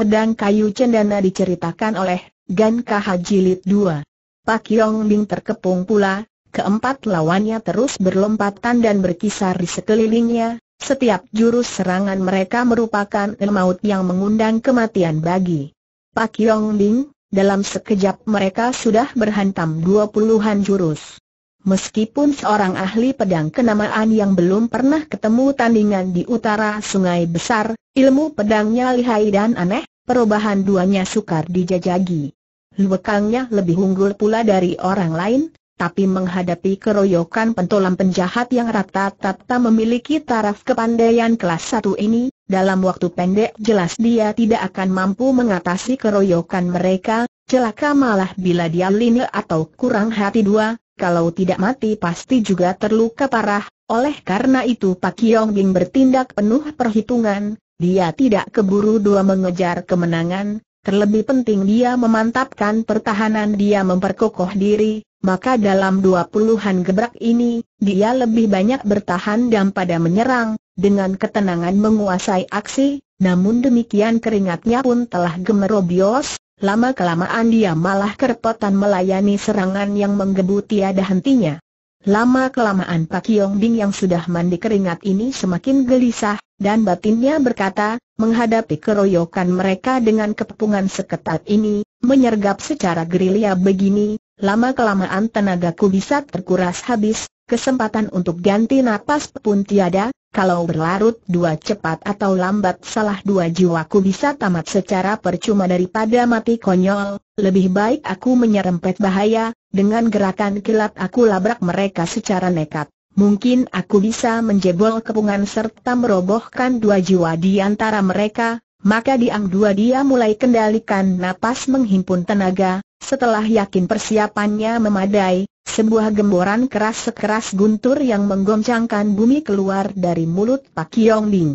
Pedang kayu cendana diceritakan oleh Gan Kaha Jilid 2. Pak Yong Bing terkepung pula, keempat lawannya terus berlompatan dan berkisar di sekelilingnya, setiap jurus serangan mereka merupakan maut yang mengundang kematian bagi Pak Yong Bing, dalam sekejap mereka sudah berhantam dua puluhan jurus. Meskipun seorang ahli pedang kenamaan yang belum pernah ketemu tandingan di utara sungai besar, ilmu pedangnya lihai dan aneh, perubahan duanya sukar dijajagi. Luwekangnya lebih unggul pula dari orang lain, tapi menghadapi keroyokan pentolam penjahat yang rata-rata memiliki taraf kepandaian kelas satu ini, dalam waktu pendek jelas dia tidak akan mampu mengatasi keroyokan mereka, celaka malah bila dia line atau kurang hati dua, kalau tidak mati pasti juga terluka parah, oleh karena itu Pak Yong Bing bertindak penuh perhitungan, dia tidak keburu dua mengejar kemenangan, terlebih penting dia memantapkan pertahanan dia memperkokoh diri, maka dalam dua puluhan gebrak ini, dia lebih banyak bertahan dan pada menyerang, dengan ketenangan menguasai aksi, namun demikian keringatnya pun telah gemerobios, lama-kelamaan dia malah kerepotan melayani serangan yang menggebu tiada hentinya. Lama-kelamaan Pak Yong Bing yang sudah mandi keringat ini semakin gelisah, dan batinnya berkata, menghadapi keroyokan mereka dengan kepungan seketat ini, menyergap secara gerilya begini, lama-kelamaan tenagaku bisa terkuras habis, kesempatan untuk ganti napas pun tiada, kalau berlarut dua cepat atau lambat salah dua jiwaku bisa tamat secara percuma daripada mati konyol, lebih baik aku menyerempet bahaya, dengan gerakan kilat aku labrak mereka secara nekat. Mungkin aku bisa menjebol kepungan serta merobohkan dua jiwa di antara mereka, maka diang dua dia mulai kendalikan napas menghimpun tenaga, setelah yakin persiapannya memadai, sebuah gemboran keras sekeras guntur yang menggoncangkan bumi keluar dari mulut Pak Yong Ling.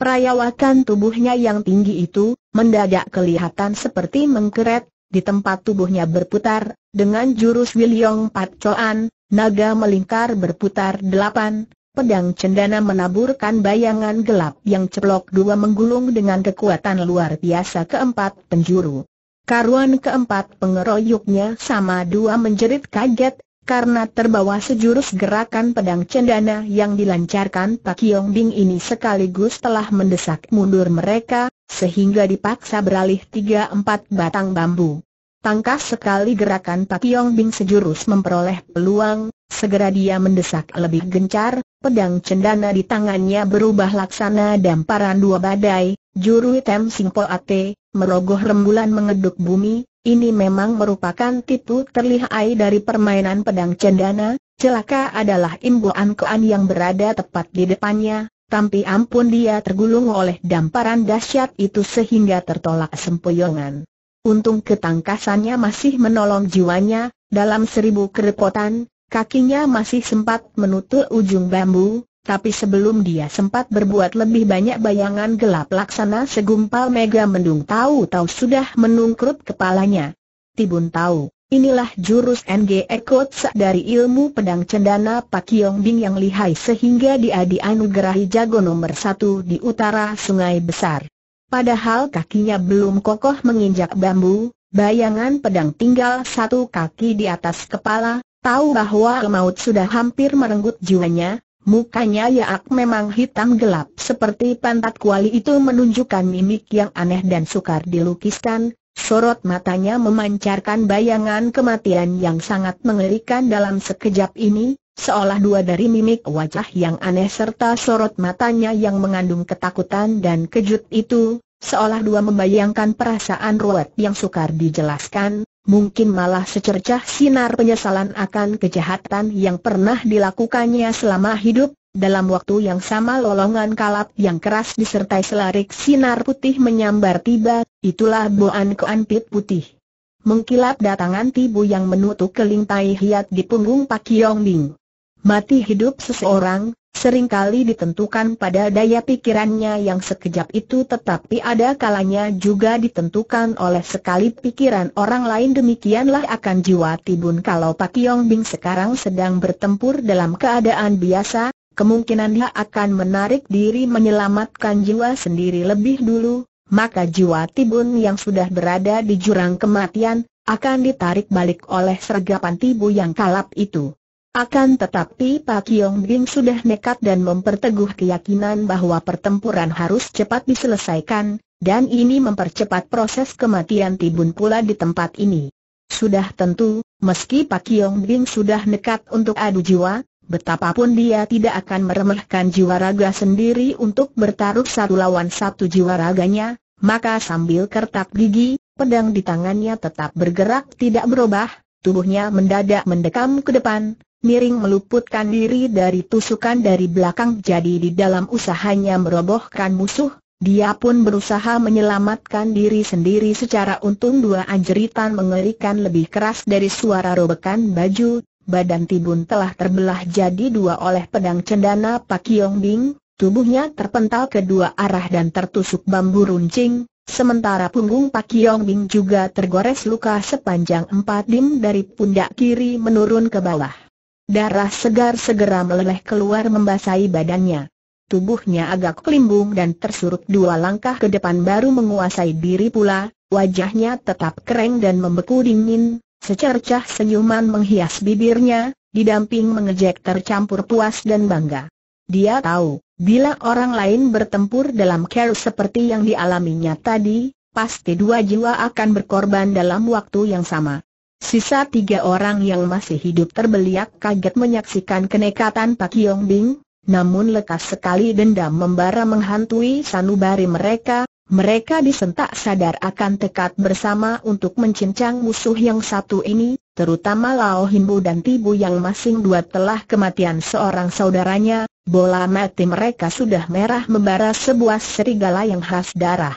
Perayawakan tubuhnya yang tinggi itu, mendadak kelihatan seperti mengkeret, di tempat tubuhnya berputar, dengan jurus Wiliong Pat Choan, naga melingkar berputar delapan, pedang cendana menaburkan bayangan gelap yang ceplok dua menggulung dengan kekuatan luar biasa keempat penjuru. Karuan keempat pengeroyoknya sama dua menjerit kaget, karena terbawa sejurus gerakan pedang cendana yang dilancarkan Pak Yong Bing ini sekaligus telah mendesak mundur mereka, sehingga dipaksa beralih tiga empat batang bambu. Tangkas sekali gerakan Pak Yong Bing sejurus memperoleh peluang, segera dia mendesak lebih gencar, pedang cendana di tangannya berubah laksana damparan dua badai, juru tem Singpo Ate, merogoh rembulan mengeduk bumi, ini memang merupakan tipu terlihai dari permainan pedang cendana, celaka adalah imbuan kean yang berada tepat di depannya, tapi ampun dia tergulung oleh damparan dahsyat itu sehingga tertolak sempoyongan. Untung ketangkasannya masih menolong jiwanya, dalam seribu kerepotan, kakinya masih sempat menutul ujung bambu, tapi sebelum dia sempat berbuat lebih banyak bayangan gelap laksana segumpal mega mendung tahu-tahu sudah menungkrut kepalanya. Tibun tahu, inilah jurus NG Ekotsa dari ilmu pedang cendana Pak Yong Bing yang lihai sehingga dia dianugerahi jago nomor satu di utara sungai besar. Padahal kakinya belum kokoh menginjak bambu, bayangan pedang tinggal satu kaki di atas kepala, tahu bahwa maut sudah hampir merenggut jiwanya, Mukanya Yaak memang hitam gelap seperti pantat kuali itu menunjukkan mimik yang aneh dan sukar dilukiskan, sorot matanya memancarkan bayangan kematian yang sangat mengerikan dalam sekejap ini, seolah dua dari mimik wajah yang aneh serta sorot matanya yang mengandung ketakutan dan kejut itu, seolah dua membayangkan perasaan ruwet yang sukar dijelaskan, mungkin malah secercah sinar penyesalan akan kejahatan yang pernah dilakukannya selama hidup, dalam waktu yang sama lolongan kalap yang keras disertai selarik sinar putih menyambar tiba, itulah buan keanpit putih. Mengkilap datangan tibu yang menutup keling tai hiat di punggung Pak Yong Bing. Mati hidup seseorang, seringkali ditentukan pada daya pikirannya yang sekejap itu tetapi ada kalanya juga ditentukan oleh sekali pikiran orang lain demikianlah akan jiwa Tibun kalau Pak Yong Bing sekarang sedang bertempur dalam keadaan biasa, kemungkinan dia akan menarik diri menyelamatkan jiwa sendiri lebih dulu, maka jiwa Tibun yang sudah berada di jurang kematian, akan ditarik balik oleh sergapan tibu yang kalap itu. Akan tetapi Pak Kiong Bing sudah nekat dan memperteguh keyakinan bahwa pertempuran harus cepat diselesaikan, dan ini mempercepat proses kematian Tibun pula di tempat ini. Sudah tentu, meski Pak Kiong Bing sudah nekat untuk adu jiwa, betapapun dia tidak akan meremehkan jiwa raga sendiri untuk bertaruh satu lawan satu jiwa raganya, maka sambil kertak gigi, pedang di tangannya tetap bergerak tidak berubah, tubuhnya mendadak mendekam ke depan, miring meluputkan diri dari tusukan dari belakang jadi di dalam usahanya merobohkan musuh, dia pun berusaha menyelamatkan diri sendiri secara untung dua anjeritan mengerikan lebih keras dari suara robekan baju, badan Tibun telah terbelah jadi dua oleh pedang cendana Pak Yong Bing, tubuhnya terpental ke dua arah dan tertusuk bambu runcing, Sementara punggung Pak Yong Bing juga tergores luka sepanjang empat dim dari pundak kiri menurun ke bawah. Darah segar segera meleleh keluar membasahi badannya. Tubuhnya agak kelimbung dan tersurut dua langkah ke depan baru menguasai diri pula, wajahnya tetap kering dan membeku dingin, secercah senyuman menghias bibirnya, didamping mengejek tercampur puas dan bangga. Dia tahu, bila orang lain bertempur dalam care seperti yang dialaminya tadi, pasti dua jiwa akan berkorban dalam waktu yang sama. Sisa tiga orang yang masih hidup terbeliak kaget menyaksikan kenekatan Pak Yong Bing, namun lekas sekali dendam membara menghantui sanubari mereka, mereka disentak sadar akan tekad bersama untuk mencincang musuh yang satu ini, terutama Lao Himbu dan Tibu yang masing dua telah kematian seorang saudaranya, bola mati mereka sudah merah membara sebuah serigala yang khas darah.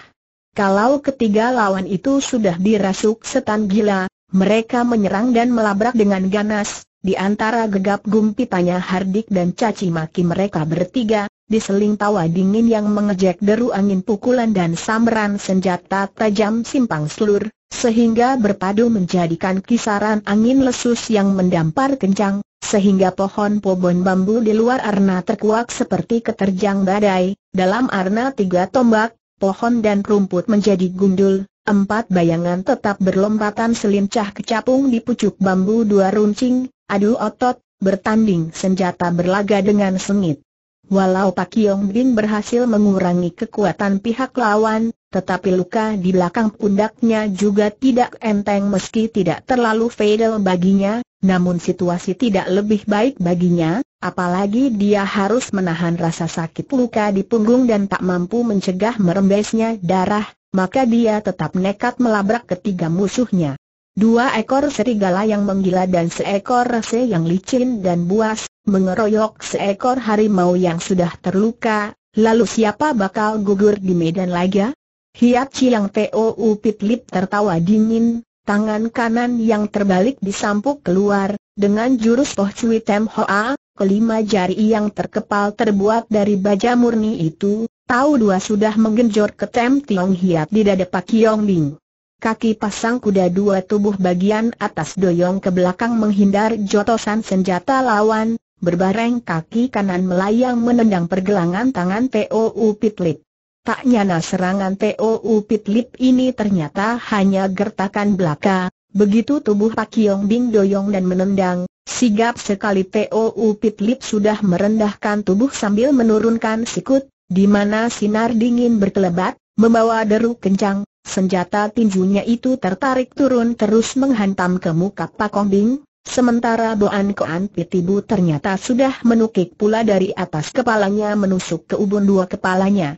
Kalau ketiga lawan itu sudah dirasuk setan gila, mereka menyerang dan melabrak dengan ganas, di antara gegap gumpitannya hardik dan caci maki mereka bertiga, diseling tawa dingin yang mengejek deru angin pukulan dan samberan senjata tajam simpang selur, sehingga berpadu menjadikan kisaran angin lesus yang mendampar kencang, sehingga pohon pobon bambu di luar arna terkuak seperti keterjang badai, dalam arna tiga tombak, pohon dan rumput menjadi gundul, Empat bayangan tetap berlompatan selincah kecapung di pucuk bambu dua runcing, adu otot, bertanding senjata berlaga dengan sengit. Walau Pak Yong Bin berhasil mengurangi kekuatan pihak lawan, tetapi luka di belakang pundaknya juga tidak enteng meski tidak terlalu fatal baginya, namun situasi tidak lebih baik baginya, apalagi dia harus menahan rasa sakit luka di punggung dan tak mampu mencegah merembesnya darah, maka dia tetap nekat melabrak ketiga musuhnya. Dua ekor serigala yang menggila dan seekor rese yang licin dan buas, mengeroyok seekor harimau yang sudah terluka, lalu siapa bakal gugur di medan laga? Hiat Chiang Teo Upit Lip tertawa dingin, tangan kanan yang terbalik disampuk keluar, dengan jurus Poh Cui Tem Hoa, kelima jari yang terkepal terbuat dari baja murni itu, Tahu dua sudah menggenjor ke Tem Tiong Hiat di dada Pak Kiong Bing. Kaki pasang kuda dua tubuh bagian atas doyong ke belakang menghindar jotosan senjata lawan, berbareng kaki kanan melayang menendang pergelangan tangan T.O.U. Pitlip. Tak nyana serangan T.O.U. Pitlip ini ternyata hanya gertakan belaka, begitu tubuh Pak Kiong Bing doyong dan menendang, sigap sekali T.O.U. Pitlip sudah merendahkan tubuh sambil menurunkan sikut, di mana sinar dingin berkelebat, membawa deru kencang, senjata tinjunya itu tertarik turun terus menghantam ke muka Pak Bing, sementara Boan Koan Pitibu ternyata sudah menukik pula dari atas kepalanya menusuk ke ubun dua kepalanya.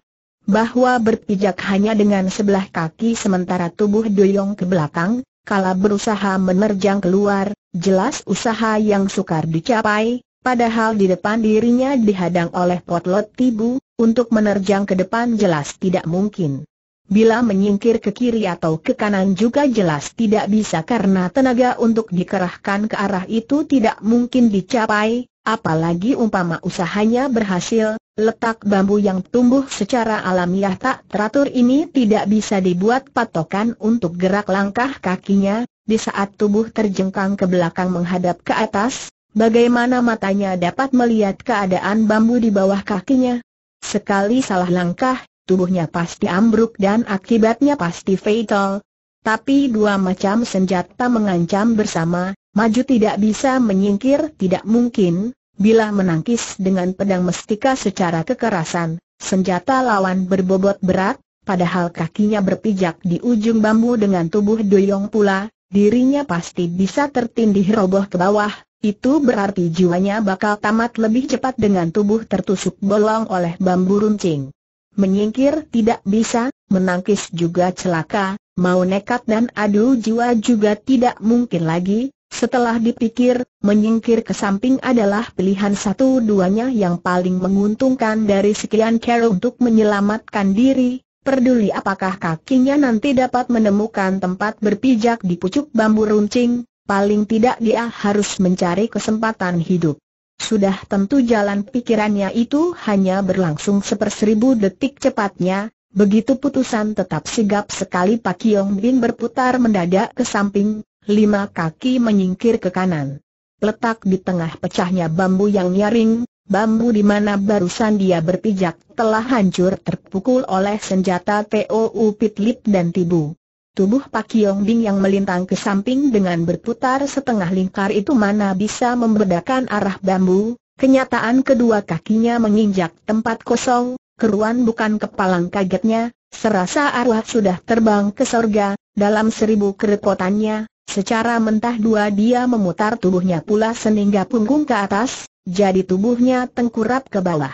Bahwa berpijak hanya dengan sebelah kaki sementara tubuh Doyong ke belakang, kala berusaha menerjang keluar, jelas usaha yang sukar dicapai, Padahal di depan dirinya dihadang oleh potlot tibu, untuk menerjang ke depan jelas tidak mungkin. Bila menyingkir ke kiri atau ke kanan juga jelas tidak bisa karena tenaga untuk dikerahkan ke arah itu tidak mungkin dicapai, apalagi umpama usahanya berhasil, letak bambu yang tumbuh secara alamiah tak teratur ini tidak bisa dibuat patokan untuk gerak langkah kakinya, di saat tubuh terjengkang ke belakang menghadap ke atas, Bagaimana matanya dapat melihat keadaan bambu di bawah kakinya? Sekali salah langkah, tubuhnya pasti ambruk dan akibatnya pasti fatal. Tapi dua macam senjata mengancam bersama, maju tidak bisa menyingkir tidak mungkin, bila menangkis dengan pedang mestika secara kekerasan, senjata lawan berbobot berat, padahal kakinya berpijak di ujung bambu dengan tubuh doyong pula, dirinya pasti bisa tertindih roboh ke bawah, itu berarti jiwanya bakal tamat lebih cepat dengan tubuh tertusuk bolong oleh bambu runcing. Menyingkir tidak bisa, menangkis juga celaka, mau nekat dan adu jiwa juga tidak mungkin lagi, setelah dipikir, menyingkir ke samping adalah pilihan satu-duanya yang paling menguntungkan dari sekian cara untuk menyelamatkan diri. Perduli apakah kakinya nanti dapat menemukan tempat berpijak di pucuk bambu runcing, paling tidak dia harus mencari kesempatan hidup. Sudah tentu jalan pikirannya itu hanya berlangsung seperseribu detik cepatnya, begitu putusan tetap sigap sekali Pak Yong Bin berputar mendadak ke samping, lima kaki menyingkir ke kanan. Letak di tengah pecahnya bambu yang nyaring, Bambu di mana barusan dia berpijak telah hancur terpukul oleh senjata TOU Pitlip dan Tibu. Tubuh Pak Yong Bing yang melintang ke samping dengan berputar setengah lingkar itu mana bisa membedakan arah bambu, kenyataan kedua kakinya menginjak tempat kosong, keruan bukan kepalang kagetnya, serasa arwah sudah terbang ke sorga, dalam seribu kerepotannya, secara mentah dua dia memutar tubuhnya pula sehingga punggung ke atas, jadi tubuhnya tengkurap ke bawah.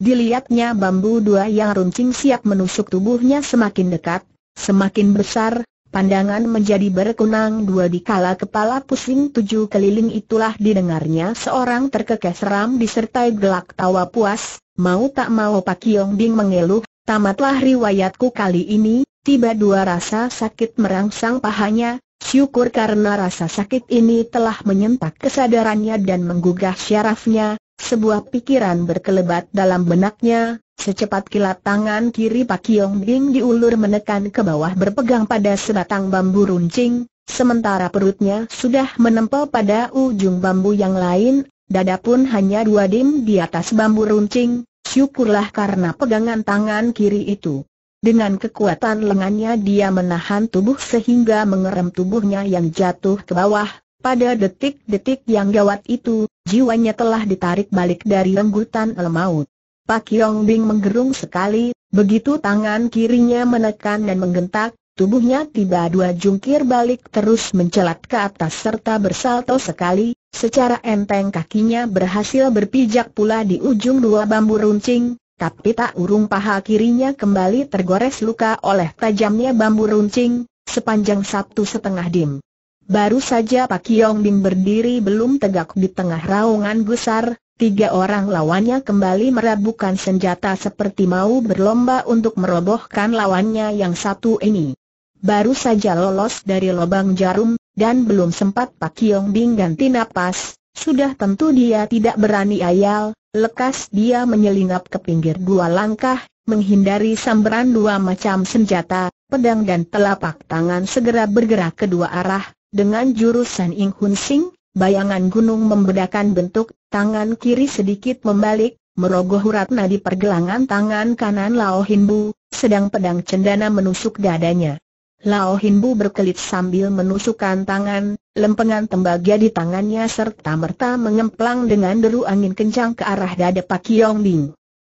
Dilihatnya bambu dua yang runcing siap menusuk tubuhnya semakin dekat, Semakin besar, pandangan menjadi berkunang dua di kala kepala pusing tujuh keliling itulah didengarnya seorang terkekeh seram disertai gelak tawa puas, mau tak mau Pak Yong Bing mengeluh, tamatlah riwayatku kali ini, tiba dua rasa sakit merangsang pahanya, syukur karena rasa sakit ini telah menyentak kesadarannya dan menggugah syarafnya, sebuah pikiran berkelebat dalam benaknya, Secepat kilat tangan kiri Pak Kiong Bing diulur menekan ke bawah berpegang pada sebatang bambu runcing, sementara perutnya sudah menempel pada ujung bambu yang lain, dada pun hanya dua dim di atas bambu runcing, syukurlah karena pegangan tangan kiri itu. Dengan kekuatan lengannya dia menahan tubuh sehingga mengerem tubuhnya yang jatuh ke bawah, pada detik-detik yang gawat itu, jiwanya telah ditarik balik dari renggutan lemaut. Pak Yong Bing menggerung sekali, begitu tangan kirinya menekan dan menggentak, tubuhnya tiba dua jungkir balik terus mencelat ke atas serta bersalto sekali, secara enteng kakinya berhasil berpijak pula di ujung dua bambu runcing, tapi tak urung paha kirinya kembali tergores luka oleh tajamnya bambu runcing, sepanjang satu setengah dim. Baru saja Pak Yong Bing berdiri belum tegak di tengah raungan besar. Tiga orang lawannya kembali merabukan senjata seperti mau berlomba untuk merobohkan lawannya yang satu ini. Baru saja lolos dari lubang jarum, dan belum sempat Pak Kiong Bing ganti napas, sudah tentu dia tidak berani ayal, lekas dia menyelinap ke pinggir dua langkah, menghindari sambaran dua macam senjata, pedang dan telapak tangan segera bergerak ke dua arah, dengan jurusan Ing Hun Sing, bayangan gunung membedakan bentuk Tangan kiri sedikit membalik, merogoh urat nadi pergelangan tangan kanan Lao Hinbu, sedang pedang cendana menusuk dadanya. Lao Hinbu berkelit sambil menusukkan tangan, lempengan tembaga di tangannya serta merta mengemplang dengan deru angin kencang ke arah dada Pak Kiong Bing.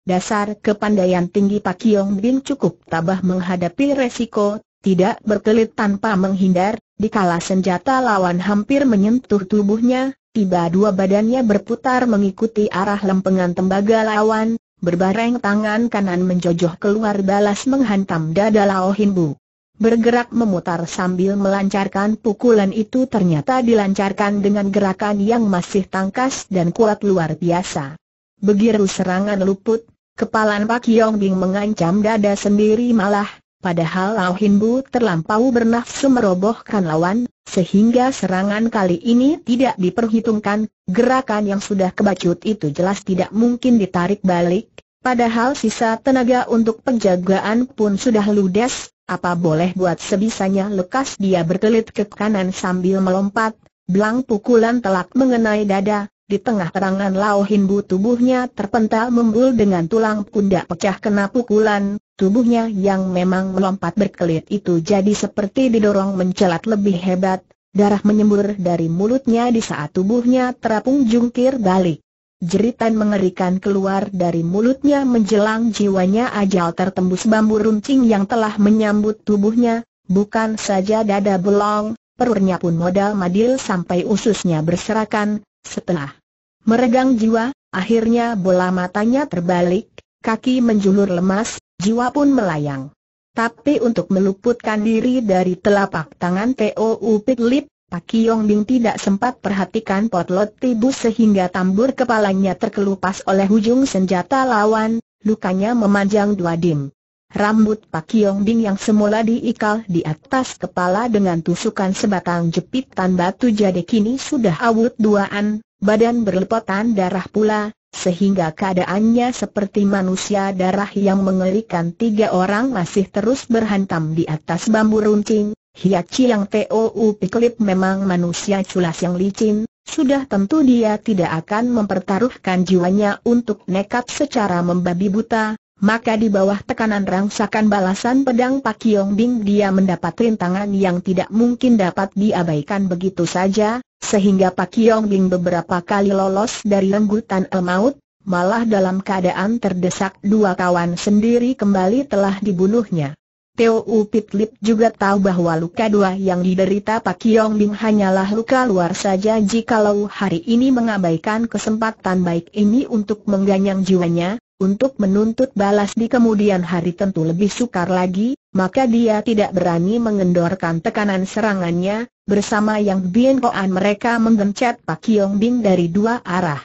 Dasar kepandaian tinggi Pak Kiong Bing cukup tabah menghadapi resiko, tidak berkelit tanpa menghindar, dikala senjata lawan hampir menyentuh tubuhnya, tiba dua badannya berputar mengikuti arah lempengan tembaga lawan, berbareng tangan kanan menjojoh keluar balas menghantam dada Lao Hinbu. Bergerak memutar sambil melancarkan pukulan itu ternyata dilancarkan dengan gerakan yang masih tangkas dan kuat luar biasa. Begiru serangan luput, kepalan Pak Yong Bing mengancam dada sendiri malah, padahal Lao Hinbu terlampau bernafsu merobohkan lawan, sehingga serangan kali ini tidak diperhitungkan, gerakan yang sudah kebacut itu jelas tidak mungkin ditarik balik, padahal sisa tenaga untuk penjagaan pun sudah ludes, apa boleh buat sebisanya lekas dia bertelit ke kanan sambil melompat, belang pukulan telak mengenai dada, di tengah terangan Lao Himbu tubuhnya terpental membul dengan tulang pundak pecah kena pukulan, tubuhnya yang memang melompat berkelit itu jadi seperti didorong mencelat lebih hebat, darah menyembur dari mulutnya di saat tubuhnya terapung jungkir balik. Jeritan mengerikan keluar dari mulutnya menjelang jiwanya ajal tertembus bambu runcing yang telah menyambut tubuhnya, bukan saja dada belong, perutnya pun modal madil sampai ususnya berserakan, setelah meregang jiwa, akhirnya bola matanya terbalik, kaki menjulur lemas, jiwa pun melayang. Tapi untuk meluputkan diri dari telapak tangan T.O.U. Lip, Pak Yong Bing tidak sempat perhatikan potlot tibu sehingga tambur kepalanya terkelupas oleh ujung senjata lawan, lukanya memanjang dua dim. Rambut Pak Yong Bing yang semula diikal di atas kepala dengan tusukan sebatang jepitan batu jadi kini sudah awut duaan, badan berlepotan darah pula, sehingga keadaannya seperti manusia darah yang mengerikan tiga orang masih terus berhantam di atas bambu runcing. Hiachi yang TOU Piklip memang manusia culas yang licin, sudah tentu dia tidak akan mempertaruhkan jiwanya untuk nekat secara membabi buta, maka di bawah tekanan rangsakan balasan pedang Pak Yong Bing dia mendapat rintangan yang tidak mungkin dapat diabaikan begitu saja, sehingga Pak Yong Bing beberapa kali lolos dari lenggutan el maut, malah dalam keadaan terdesak dua kawan sendiri kembali telah dibunuhnya. Teo Upit Lip juga tahu bahwa luka dua yang diderita Pak Yong Bing hanyalah luka luar saja jikalau hari ini mengabaikan kesempatan baik ini untuk mengganyang jiwanya, untuk menuntut balas di kemudian hari tentu lebih sukar lagi, maka dia tidak berani mengendorkan tekanan serangannya, bersama yang Bien Koan mereka menggencet Pak Yong Bin dari dua arah.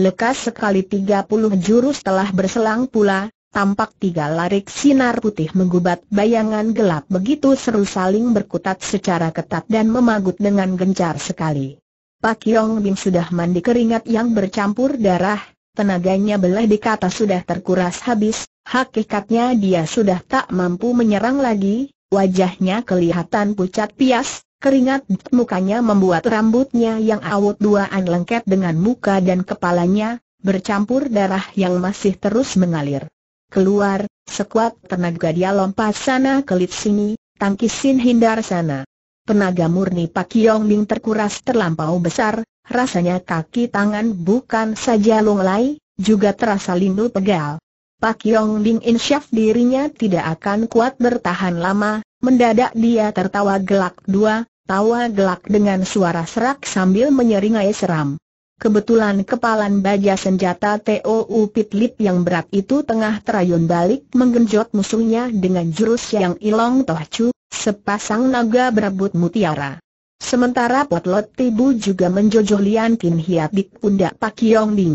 Lekas sekali 30 jurus telah berselang pula, tampak tiga larik sinar putih menggubat bayangan gelap begitu seru saling berkutat secara ketat dan memagut dengan gencar sekali. Pak Yong Bin sudah mandi keringat yang bercampur darah, tenaganya belah dikata sudah terkuras habis, hakikatnya dia sudah tak mampu menyerang lagi, wajahnya kelihatan pucat pias, keringat mukanya membuat rambutnya yang awut duaan lengket dengan muka dan kepalanya, bercampur darah yang masih terus mengalir. Keluar, sekuat tenaga dia lompat sana kelit sini, tangkisin hindar sana. Tenaga murni Pak Yong Ming terkuras terlampau besar, rasanya kaki tangan bukan saja lunglai, juga terasa lindu pegal. Pak Yong Ming insyaf dirinya tidak akan kuat bertahan lama, mendadak dia tertawa gelak dua, tawa gelak dengan suara serak sambil menyeringai seram. Kebetulan kepalan baja senjata TOU Pitlip yang berat itu tengah terayun balik menggenjot musuhnya dengan jurus yang ilong tohcu, sepasang naga berebut mutiara. Sementara Potlot Tibu juga menjojoh Lian Kin Hiat di pundak Pak Yong Bing.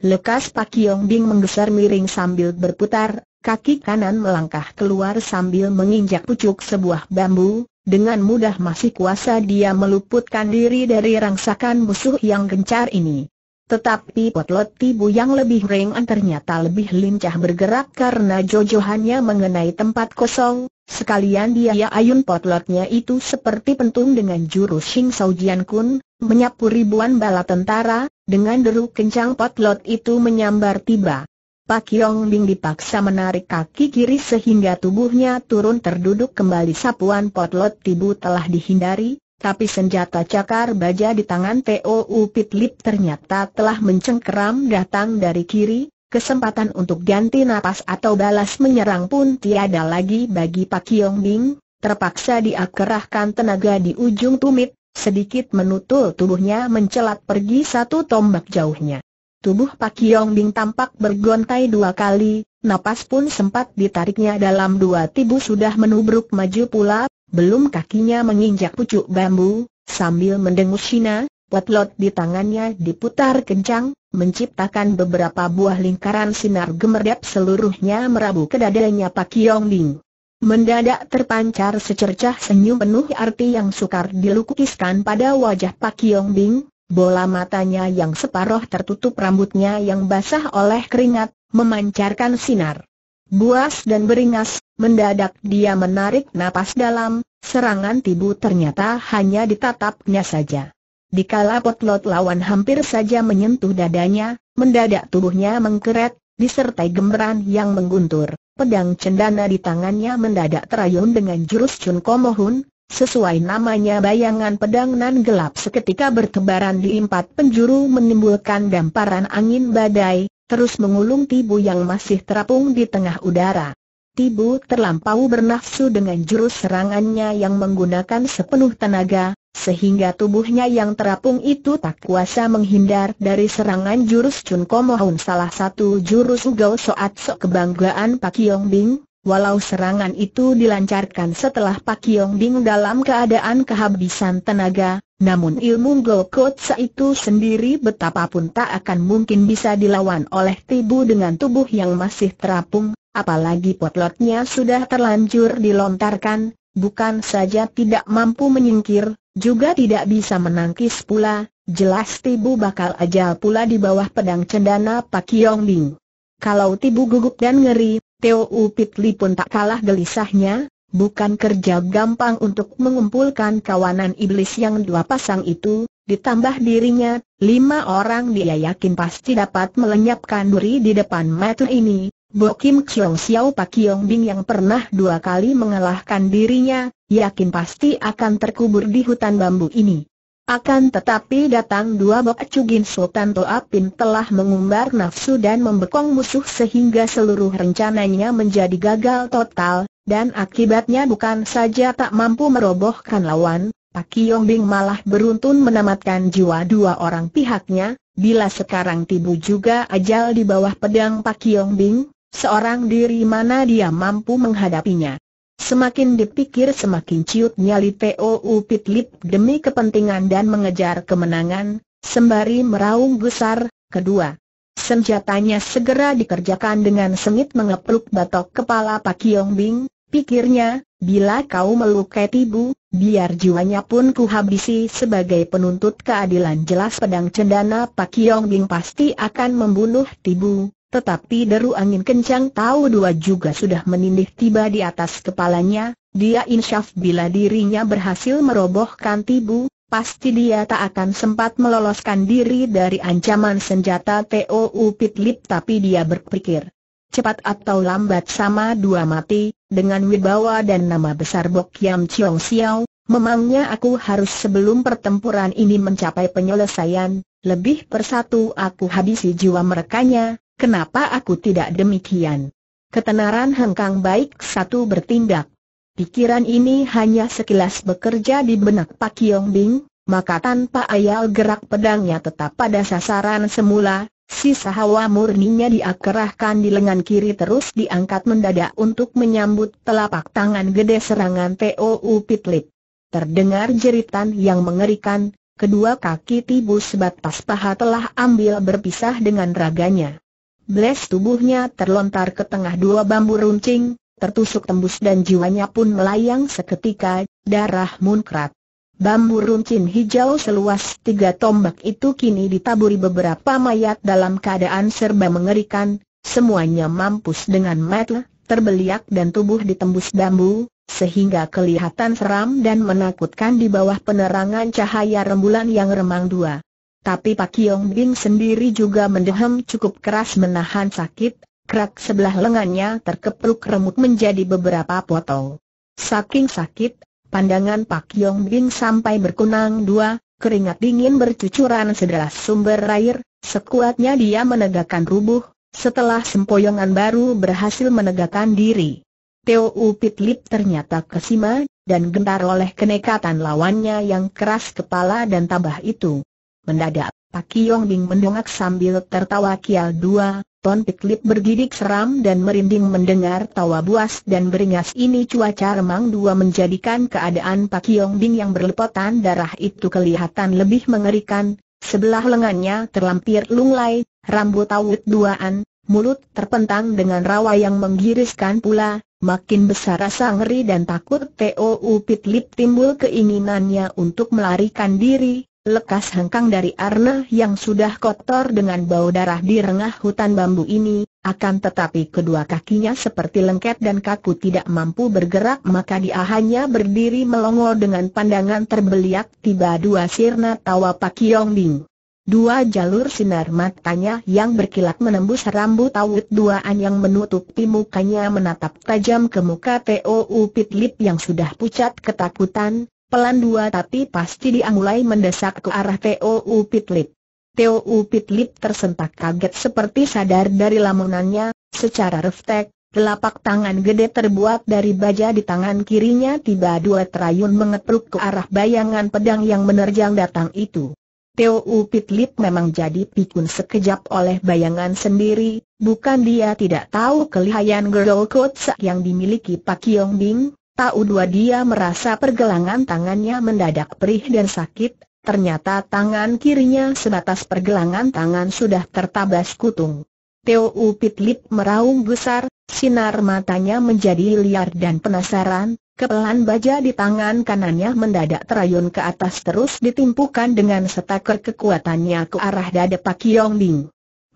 Lekas Pak Yong Bing menggeser miring sambil berputar, kaki kanan melangkah keluar sambil menginjak pucuk sebuah bambu, dengan mudah masih kuasa dia meluputkan diri dari rangsakan musuh yang gencar ini. Tetapi potlot tibu yang lebih ringan ternyata lebih lincah bergerak karena jojohannya mengenai tempat kosong, sekalian dia ya ayun potlotnya itu seperti pentung dengan jurus Shing Sao Jian Kun, menyapu ribuan bala tentara, dengan deru kencang potlot itu menyambar tiba. Pak Yong Bing dipaksa menarik kaki kiri sehingga tubuhnya turun terduduk kembali sapuan potlot tibu telah dihindari, tapi senjata cakar baja di tangan Po Upit Pitlip ternyata telah mencengkeram datang dari kiri, kesempatan untuk ganti napas atau balas menyerang pun tiada lagi bagi Pak Yong Bing, terpaksa dia tenaga di ujung tumit, sedikit menutul tubuhnya mencelat pergi satu tombak jauhnya. Tubuh Pak Yong Bing tampak bergontai dua kali, napas pun sempat ditariknya dalam dua tibu sudah menubruk maju pula, belum kakinya menginjak pucuk bambu, sambil mendengus Sina, potlot di tangannya diputar kencang, menciptakan beberapa buah lingkaran sinar gemerdap seluruhnya merabu ke dadanya Pak Yong Bing. Mendadak terpancar secercah senyum penuh arti yang sukar dilukiskan pada wajah Pak Yong Bing, Bola matanya yang separoh tertutup rambutnya yang basah oleh keringat, memancarkan sinar. Buas dan beringas, mendadak dia menarik napas dalam, serangan tibu ternyata hanya ditatapnya saja. Dikala potlot lawan hampir saja menyentuh dadanya, mendadak tubuhnya mengkeret, disertai gemeran yang mengguntur. Pedang cendana di tangannya mendadak terayun dengan jurus Chun Komohun, Sesuai namanya bayangan pedang nan gelap seketika bertebaran di empat penjuru menimbulkan damparan angin badai, terus mengulung Tibu yang masih terapung di tengah udara. Tibu terlampau bernafsu dengan jurus serangannya yang menggunakan sepenuh tenaga, sehingga tubuhnya yang terapung itu tak kuasa menghindar dari serangan jurus Chun Komohun salah satu jurus Ugao Soat Sok kebanggaan Pak Yong Bing, Walau serangan itu dilancarkan setelah Pak Yong Bing dalam keadaan kehabisan tenaga, namun ilmu Gokotsa itu sendiri betapapun tak akan mungkin bisa dilawan oleh Tibu dengan tubuh yang masih terapung, apalagi potlotnya sudah terlanjur dilontarkan, bukan saja tidak mampu menyingkir, juga tidak bisa menangkis pula, jelas Tibu bakal ajal pula di bawah pedang cendana Pak Yong Bing. Kalau Tibu gugup dan ngeri, Teo Li pun tak kalah gelisahnya, bukan kerja gampang untuk mengumpulkan kawanan iblis yang dua pasang itu, ditambah dirinya, lima orang dia yakin pasti dapat melenyapkan duri di depan mata ini. Bo Kim Chiong Xiao Pak Yong Bing yang pernah dua kali mengalahkan dirinya, yakin pasti akan terkubur di hutan bambu ini. Akan tetapi datang dua bok Cugin Sultan Toapin telah mengumbar nafsu dan membekong musuh sehingga seluruh rencananya menjadi gagal total, dan akibatnya bukan saja tak mampu merobohkan lawan, Pak Yong Bing malah beruntun menamatkan jiwa dua orang pihaknya, bila sekarang tibu juga ajal di bawah pedang Pak Yong Bing, seorang diri mana dia mampu menghadapinya. Semakin dipikir semakin ciut nyali P.O.U. Pitlip demi kepentingan dan mengejar kemenangan, sembari meraung besar, kedua. Senjatanya segera dikerjakan dengan sengit mengepluk batok kepala Pak Kiong Bing, pikirnya, bila kau melukai Tibu, biar jiwanya pun kuhabisi sebagai penuntut keadilan jelas pedang cendana Pak Kiong Bing pasti akan membunuh Tibu, tetapi deru angin kencang tahu dua juga sudah menindih tiba di atas kepalanya, dia insyaf bila dirinya berhasil merobohkan tibu, pasti dia tak akan sempat meloloskan diri dari ancaman senjata TOU Pitlip tapi dia berpikir. Cepat atau lambat sama dua mati, dengan wibawa dan nama besar Bok Yam Chiong Siau, memangnya aku harus sebelum pertempuran ini mencapai penyelesaian, lebih persatu aku habisi jiwa merekanya, Kenapa aku tidak demikian? Ketenaran hengkang baik satu bertindak. Pikiran ini hanya sekilas bekerja di benak Pak Yong Bing, maka tanpa ayal gerak pedangnya tetap pada sasaran semula, Sisa hawa murninya diakerahkan di lengan kiri terus diangkat mendadak untuk menyambut telapak tangan gede serangan T.O.U. Pitlip. Terdengar jeritan yang mengerikan, kedua kaki tibu sebatas paha telah ambil berpisah dengan raganya. Bles tubuhnya terlontar ke tengah dua bambu runcing, tertusuk tembus dan jiwanya pun melayang seketika, darah munkrat. Bambu runcing hijau seluas tiga tombak itu kini ditaburi beberapa mayat dalam keadaan serba mengerikan, semuanya mampus dengan metel, terbeliak dan tubuh ditembus bambu, sehingga kelihatan seram dan menakutkan di bawah penerangan cahaya rembulan yang remang dua. Tapi Pak Yong Bing sendiri juga mendehem cukup keras menahan sakit, kerak sebelah lengannya terkepruk remuk menjadi beberapa potong. Saking sakit, pandangan Pak Yong Bing sampai berkunang dua, keringat dingin bercucuran sederas sumber air, sekuatnya dia menegakkan rubuh, setelah sempoyongan baru berhasil menegakkan diri. Teo Upit Lip ternyata kesima, dan gentar oleh kenekatan lawannya yang keras kepala dan tabah itu. Mendadak, Pak Yong Bing mendongak sambil tertawa kial dua, Ton Piklit bergidik seram dan merinding mendengar tawa buas dan beringas ini cuaca remang dua menjadikan keadaan Pak Yong Bing yang berlepotan darah itu kelihatan lebih mengerikan, sebelah lengannya terlampir lunglai, rambut awut duaan, mulut terpentang dengan rawa yang menggiriskan pula, makin besar rasa ngeri dan takut T.O.U. Pitlip timbul keinginannya untuk melarikan diri, Lekas hengkang dari arna yang sudah kotor dengan bau darah di rengah hutan bambu ini, akan tetapi kedua kakinya seperti lengket dan kaku tidak mampu bergerak maka dia hanya berdiri melongo dengan pandangan terbeliak tiba dua sirna tawa Pak Yong Ding. Dua jalur sinar matanya yang berkilat menembus rambut tawut duaan yang menutupi mukanya menatap tajam ke muka T.O.U. Pitlip yang sudah pucat ketakutan, pelan dua tapi pasti dia mulai mendesak ke arah T.O.U. Pitlip. T.O.U. Pitlip tersentak kaget seperti sadar dari lamunannya, secara refleks, telapak tangan gede terbuat dari baja di tangan kirinya tiba dua terayun mengepruk ke arah bayangan pedang yang menerjang datang itu. Teo Pitlip memang jadi pikun sekejap oleh bayangan sendiri, bukan dia tidak tahu kelihayan girl code yang dimiliki Pak Yong Bing, Tahu dua dia merasa pergelangan tangannya mendadak perih dan sakit, ternyata tangan kirinya sebatas pergelangan tangan sudah tertabas kutung. Teo Upit Lip meraung besar, sinar matanya menjadi liar dan penasaran, kepelan baja di tangan kanannya mendadak terayun ke atas terus ditimpukan dengan setaker kekuatannya ke arah dada Pak Yong Bing.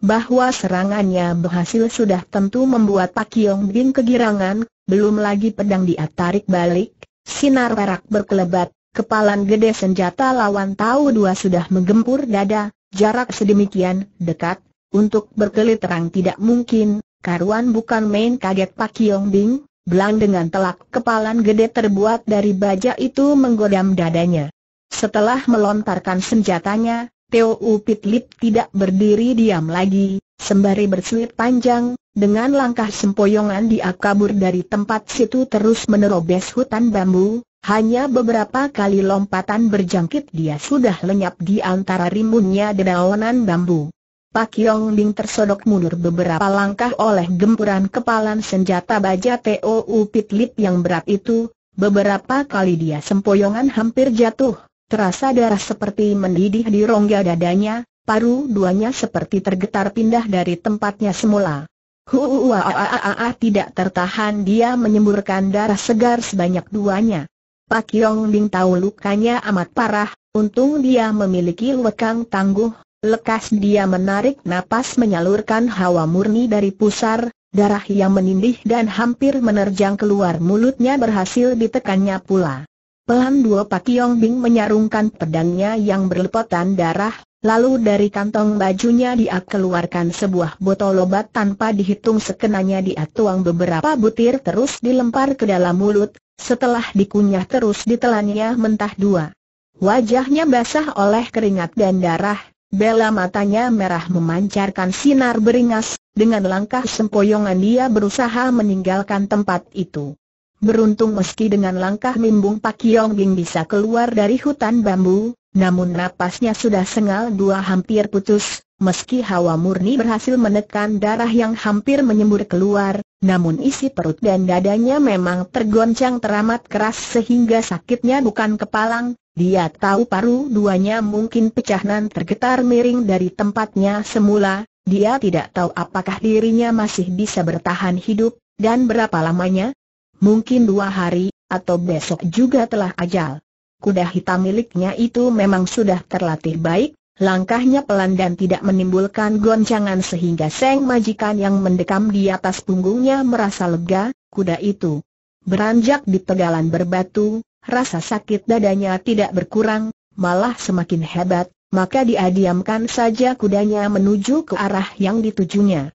Bahwa serangannya berhasil sudah tentu membuat Pak Yong Bing kegirangan, belum lagi pedang dia tarik balik, sinar perak berkelebat, kepalan gede senjata lawan tahu dua sudah menggempur dada, jarak sedemikian dekat, untuk berkelit terang tidak mungkin, karuan bukan main kaget Pak Kiong Bing, belang dengan telak kepalan gede terbuat dari baja itu menggodam dadanya. Setelah melontarkan senjatanya, Teo Upit Lip tidak berdiri diam lagi, sembari berselit panjang, dengan langkah sempoyongan dia kabur dari tempat situ terus menerobos hutan bambu, hanya beberapa kali lompatan berjangkit dia sudah lenyap di antara rimbunnya dedaunan bambu. Pak Yong Ding tersodok mundur beberapa langkah oleh gempuran kepalan senjata baja T.O.U. Lip yang berat itu, beberapa kali dia sempoyongan hampir jatuh, Terasa darah seperti mendidih di rongga dadanya, paru duanya seperti tergetar pindah dari tempatnya semula. Huuaaaaaa tidak tertahan dia menyemburkan darah segar sebanyak duanya. Pak Yong Bing tahu lukanya amat parah, untung dia memiliki lekang tangguh, lekas dia menarik napas menyalurkan hawa murni dari pusar, darah yang menindih dan hampir menerjang keluar mulutnya berhasil ditekannya pula. Pelan dua Pak Yong Bing menyarungkan pedangnya yang berlepotan darah, lalu dari kantong bajunya dia keluarkan sebuah botol obat tanpa dihitung sekenanya dia tuang beberapa butir terus dilempar ke dalam mulut, setelah dikunyah terus ditelannya mentah dua. Wajahnya basah oleh keringat dan darah, bela matanya merah memancarkan sinar beringas, dengan langkah sempoyongan dia berusaha meninggalkan tempat itu. Beruntung meski dengan langkah mimbung Pak Yong Bing bisa keluar dari hutan bambu, namun napasnya sudah sengal dua hampir putus, meski hawa murni berhasil menekan darah yang hampir menyembur keluar, namun isi perut dan dadanya memang tergoncang teramat keras sehingga sakitnya bukan kepalang, dia tahu paru duanya mungkin pecah nan tergetar miring dari tempatnya semula, dia tidak tahu apakah dirinya masih bisa bertahan hidup, dan berapa lamanya, Mungkin dua hari, atau besok juga telah ajal. Kuda hitam miliknya itu memang sudah terlatih baik, langkahnya pelan dan tidak menimbulkan goncangan sehingga Seng Majikan yang mendekam di atas punggungnya merasa lega, kuda itu. Beranjak di tegalan berbatu, rasa sakit dadanya tidak berkurang, malah semakin hebat, maka dia diamkan saja kudanya menuju ke arah yang ditujunya.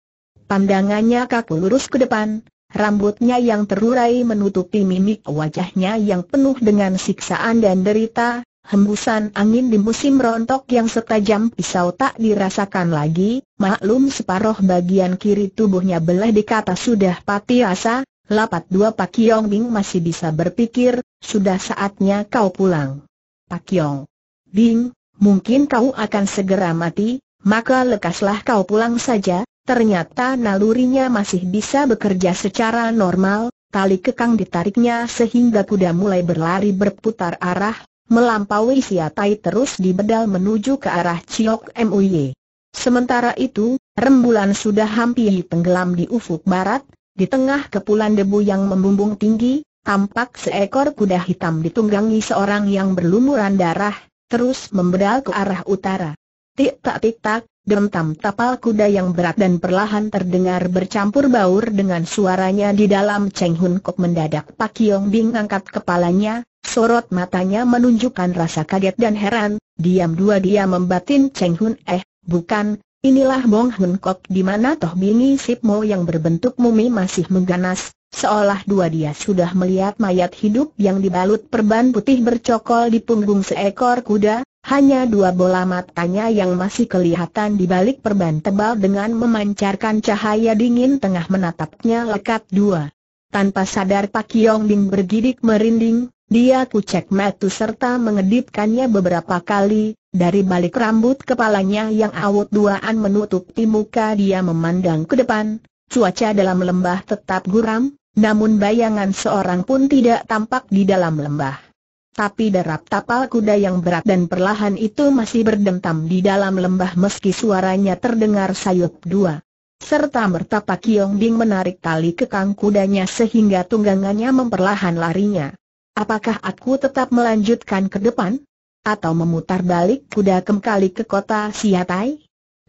Pandangannya kaku lurus ke depan, rambutnya yang terurai menutupi mimik wajahnya yang penuh dengan siksaan dan derita, hembusan angin di musim rontok yang setajam pisau tak dirasakan lagi, maklum separuh bagian kiri tubuhnya belah dikata sudah pati asa, lapat dua Pak Yong Bing masih bisa berpikir, sudah saatnya kau pulang. Pak Yong Bing, mungkin kau akan segera mati, maka lekaslah kau pulang saja, Ternyata nalurinya masih bisa bekerja secara normal, tali kekang ditariknya sehingga kuda mulai berlari berputar arah, melampaui siatai terus dibedal menuju ke arah Ciok MUY. Sementara itu, rembulan sudah hampir tenggelam di ufuk barat, di tengah kepulan debu yang membumbung tinggi, tampak seekor kuda hitam ditunggangi seorang yang berlumuran darah, terus membedal ke arah utara. Tik tak tik tak, Dentam tapal kuda yang berat dan perlahan terdengar bercampur baur dengan suaranya di dalam Cheng Hun Kok mendadak Pak Yong Bing angkat kepalanya, sorot matanya menunjukkan rasa kaget dan heran, diam dua dia membatin Cheng Hun eh, bukan, inilah Bong Hun Kok di mana toh bingi Sip Mo yang berbentuk mumi masih mengganas, seolah dua dia sudah melihat mayat hidup yang dibalut perban putih bercokol di punggung seekor kuda, hanya dua bola matanya yang masih kelihatan di balik perban tebal dengan memancarkan cahaya dingin tengah menatapnya lekat dua. Tanpa sadar Pak Yong Bing bergidik merinding, dia kucek matu serta mengedipkannya beberapa kali, dari balik rambut kepalanya yang awut duaan menutupi muka dia memandang ke depan, cuaca dalam lembah tetap guram, namun bayangan seorang pun tidak tampak di dalam lembah. Tapi darap tapal kuda yang berat dan perlahan itu masih berdentam di dalam lembah meski suaranya terdengar sayup dua. Serta mertapa Kiong Bing menarik tali kekang kudanya sehingga tunggangannya memperlahan larinya. Apakah aku tetap melanjutkan ke depan? Atau memutar balik kuda kembali ke kota Siatai?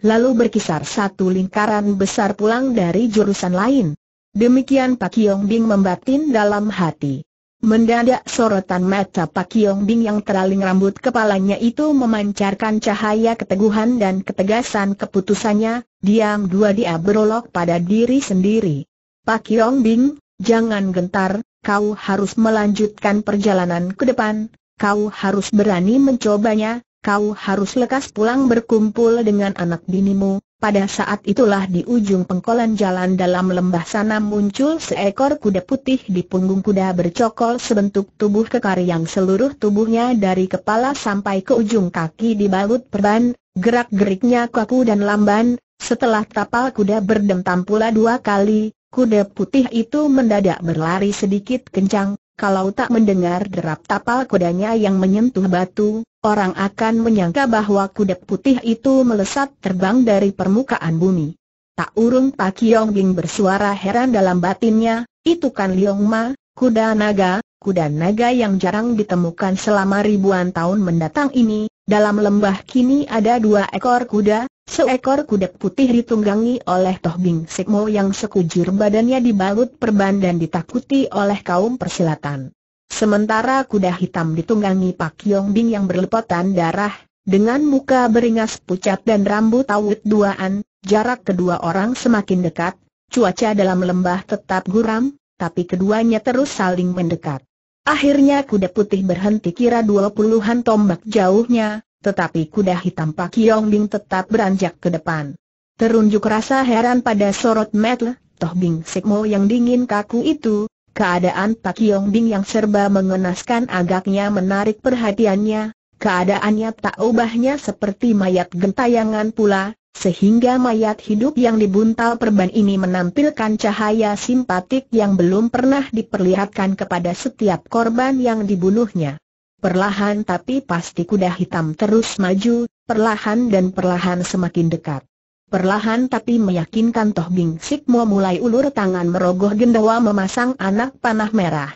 Lalu berkisar satu lingkaran besar pulang dari jurusan lain. Demikian Pak Kiong Bing membatin dalam hati. Mendadak sorotan mata Pak Yong Bing yang teraling rambut kepalanya itu memancarkan cahaya keteguhan dan ketegasan keputusannya, diam dua dia berolok pada diri sendiri. Pak Yong Bing, jangan gentar, kau harus melanjutkan perjalanan ke depan, kau harus berani mencobanya, kau harus lekas pulang berkumpul dengan anak binimu, pada saat itulah di ujung pengkolan jalan dalam lembah sana muncul seekor kuda putih di punggung kuda bercokol sebentuk tubuh kekar yang seluruh tubuhnya dari kepala sampai ke ujung kaki dibalut perban, gerak-geriknya kaku dan lamban, setelah tapal kuda berdentam pula dua kali, kuda putih itu mendadak berlari sedikit kencang, kalau tak mendengar derap tapal kudanya yang menyentuh batu, orang akan menyangka bahwa kuda putih itu melesat terbang dari permukaan bumi. Tak urung Pak Yong Bing bersuara heran dalam batinnya, itu kan Liong Ma, kuda naga, kuda naga yang jarang ditemukan selama ribuan tahun mendatang ini, dalam lembah kini ada dua ekor kuda, Seekor kuda putih ditunggangi oleh Toh Bing Sik-mo yang sekujur badannya dibalut perban dan ditakuti oleh kaum persilatan. Sementara kuda hitam ditunggangi Pak Yong Bing yang berlepotan darah, dengan muka beringas pucat dan rambut awut duaan, jarak kedua orang semakin dekat, cuaca dalam lembah tetap guram, tapi keduanya terus saling mendekat. Akhirnya kuda putih berhenti kira dua puluhan tombak jauhnya, tetapi kuda hitam Pak Yong Bing tetap beranjak ke depan. Terunjuk rasa heran pada sorot Metle, Toh Bing Sekmo yang dingin kaku itu, keadaan Pak Yong Bing yang serba mengenaskan agaknya menarik perhatiannya, keadaannya tak ubahnya seperti mayat gentayangan pula, sehingga mayat hidup yang dibuntal perban ini menampilkan cahaya simpatik yang belum pernah diperlihatkan kepada setiap korban yang dibunuhnya. Perlahan tapi pasti kuda hitam terus maju, perlahan dan perlahan semakin dekat. Perlahan tapi meyakinkan Toh Bing Sikmo mulai ulur tangan merogoh gendawa memasang anak panah merah.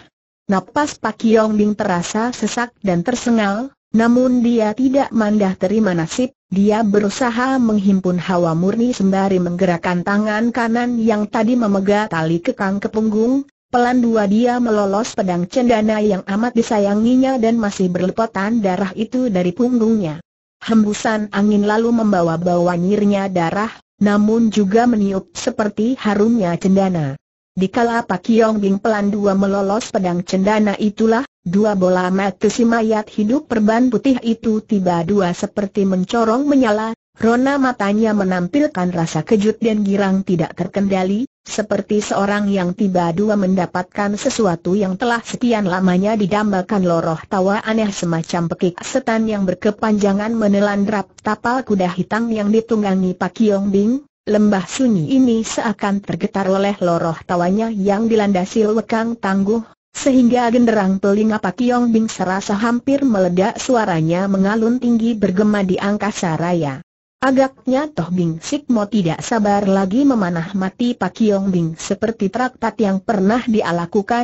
Napas Pak Yong Bing terasa sesak dan tersengal, namun dia tidak mandah terima nasib, dia berusaha menghimpun hawa murni sembari menggerakkan tangan kanan yang tadi memegang tali kekang ke punggung, Pelan dua dia melolos pedang cendana yang amat disayanginya dan masih berlepotan darah itu dari punggungnya. Hembusan angin lalu membawa-bawa nyirnya darah, namun juga meniup seperti harumnya cendana. Di kala Pak Kiong Bing pelan dua melolos pedang cendana itulah, dua bola mata si mayat hidup perban putih itu tiba dua seperti mencorong menyala, Rona matanya menampilkan rasa kejut dan girang tidak terkendali, seperti seorang yang tiba dua mendapatkan sesuatu yang telah sekian lamanya didambakan loroh tawa aneh semacam pekik setan yang berkepanjangan menelan rap tapal kuda hitam yang ditunggangi Pak Yong Bing. Lembah sunyi ini seakan tergetar oleh loroh tawanya yang dilandasi lekang tangguh, sehingga genderang telinga Pak Yong Bing serasa hampir meledak suaranya mengalun tinggi bergema di angkasa raya. Agaknya Toh Bing Sikmo tidak sabar lagi memanah mati Pak Yong Bing seperti traktat yang pernah dia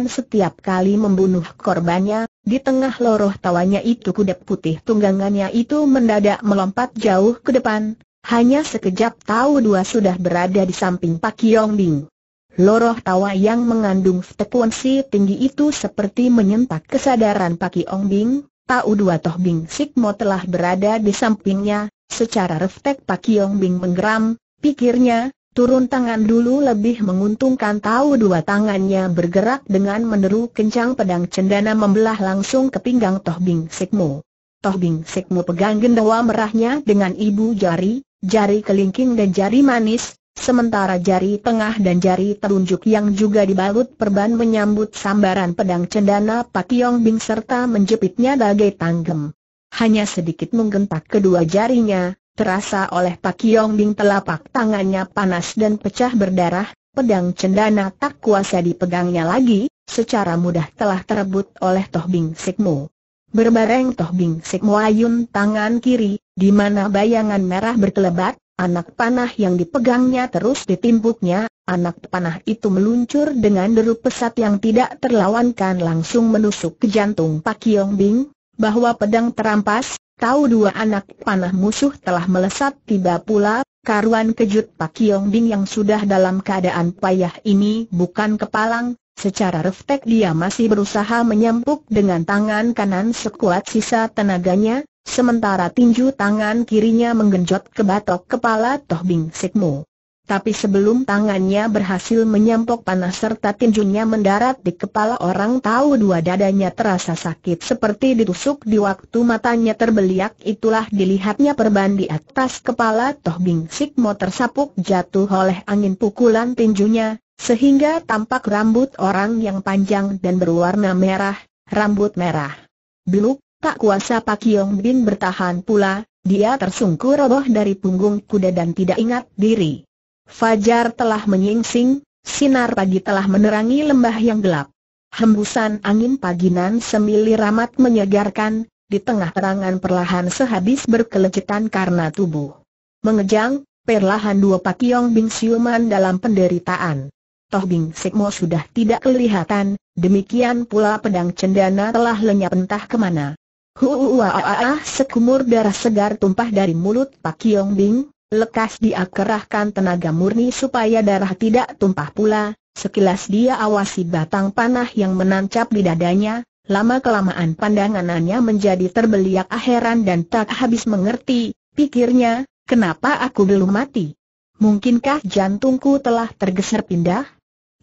setiap kali membunuh korbannya, di tengah loroh tawanya itu kuda putih tunggangannya itu mendadak melompat jauh ke depan, hanya sekejap tahu dua sudah berada di samping Pak Yong Bing. Loroh tawa yang mengandung frekuensi tinggi itu seperti menyentak kesadaran Pak Yong Bing, Tahu dua Toh Bing Sikmo telah berada di sampingnya, secara refleks Pak Yong Bing menggeram, pikirnya, turun tangan dulu lebih menguntungkan tahu dua tangannya bergerak dengan meneru kencang pedang cendana membelah langsung ke pinggang Toh Bing Sikmo. Toh Bing Sikmo pegang gendawa merahnya dengan ibu jari, jari kelingking dan jari manis, Sementara jari tengah dan jari telunjuk yang juga dibalut perban menyambut sambaran pedang cendana Yong Bing serta menjepitnya bagai tanggem. Hanya sedikit menggentak kedua jarinya, terasa oleh Yong Bing telapak tangannya panas dan pecah berdarah, pedang cendana tak kuasa dipegangnya lagi, secara mudah telah terebut oleh Toh Bing Sikmu. Berbareng Toh Bing Sikmu ayun tangan kiri, di mana bayangan merah berkelebat, Anak panah yang dipegangnya terus ditimpuknya, anak panah itu meluncur dengan deru pesat yang tidak terlawankan langsung menusuk ke jantung Pak Yong Bing, bahwa pedang terampas, tahu dua anak panah musuh telah melesat tiba pula, karuan kejut Pak Yong Bing yang sudah dalam keadaan payah ini bukan kepalang, secara refleks dia masih berusaha menyempuk dengan tangan kanan sekuat sisa tenaganya, Sementara tinju tangan kirinya menggenjot ke batok kepala Toh Bing Sikmu. Tapi sebelum tangannya berhasil menyampok panas serta tinjunya mendarat di kepala orang tahu dua dadanya terasa sakit seperti ditusuk di waktu matanya terbeliak itulah dilihatnya perban di atas kepala Toh Bing Sikmo tersapuk jatuh oleh angin pukulan tinjunya, sehingga tampak rambut orang yang panjang dan berwarna merah, rambut merah. Biluk, Tak kuasa Pak Yong Bin bertahan pula, dia tersungkur roboh dari punggung kuda dan tidak ingat diri. Fajar telah menyingsing, sinar pagi telah menerangi lembah yang gelap. Hembusan angin paginan semilir ramat menyegarkan, di tengah terangan perlahan sehabis berkelecehan karena tubuh. Mengejang, perlahan dua Pak Yong Bin siuman dalam penderitaan. Toh Bing Sekmo sudah tidak kelihatan, demikian pula pedang cendana telah lenyap entah kemana. Huuaaah sekumur darah segar tumpah dari mulut Pak Yong Bing, lekas dia kerahkan tenaga murni supaya darah tidak tumpah pula, sekilas dia awasi batang panah yang menancap di dadanya, lama-kelamaan pandanganannya menjadi terbeliak heran dan tak habis mengerti, pikirnya, kenapa aku belum mati? Mungkinkah jantungku telah tergeser pindah?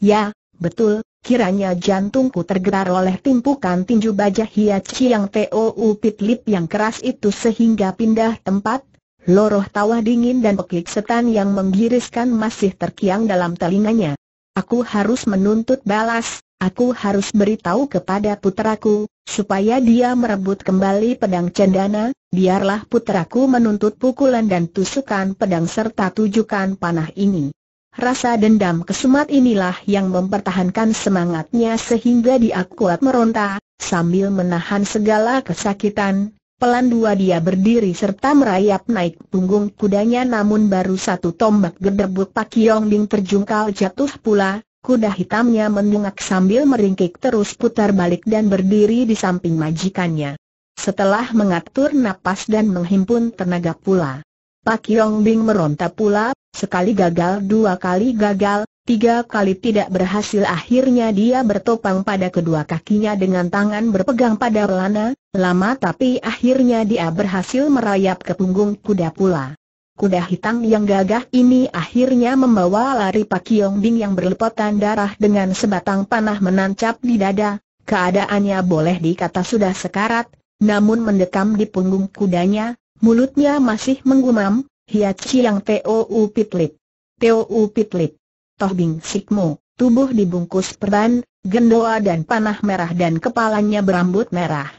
Ya, betul, Kiranya jantungku tergetar oleh timpukan tinju baja hiachi yang TOU pitlip yang keras itu sehingga pindah tempat. Loroh tawa dingin dan pekik setan yang menggiriskan masih terkiang dalam telinganya. Aku harus menuntut balas, aku harus beritahu kepada puteraku, supaya dia merebut kembali pedang cendana, biarlah puteraku menuntut pukulan dan tusukan pedang serta tujukan panah ini. Rasa dendam kesemat inilah yang mempertahankan semangatnya sehingga dia kuat meronta, sambil menahan segala kesakitan. Pelan dua dia berdiri serta merayap naik punggung kudanya namun baru satu tombak gedebuk Pak Yong Ding terjungkal jatuh pula, kuda hitamnya mendungak sambil meringkik terus putar balik dan berdiri di samping majikannya. Setelah mengatur napas dan menghimpun tenaga pula, Pak Yong Bing meronta pula, Sekali gagal dua kali gagal, tiga kali tidak berhasil akhirnya dia bertopang pada kedua kakinya dengan tangan berpegang pada pelana, lama tapi akhirnya dia berhasil merayap ke punggung kuda pula. Kuda hitam yang gagah ini akhirnya membawa lari Pak Kiong Bing yang berlepotan darah dengan sebatang panah menancap di dada. Keadaannya boleh dikata sudah sekarat, namun mendekam di punggung kudanya, mulutnya masih menggumam, Hiat Chiang Tou Pitlit. Tou Pitlit. Toh Bing Sikmo, tubuh dibungkus perban, gendoa dan panah merah dan kepalanya berambut merah.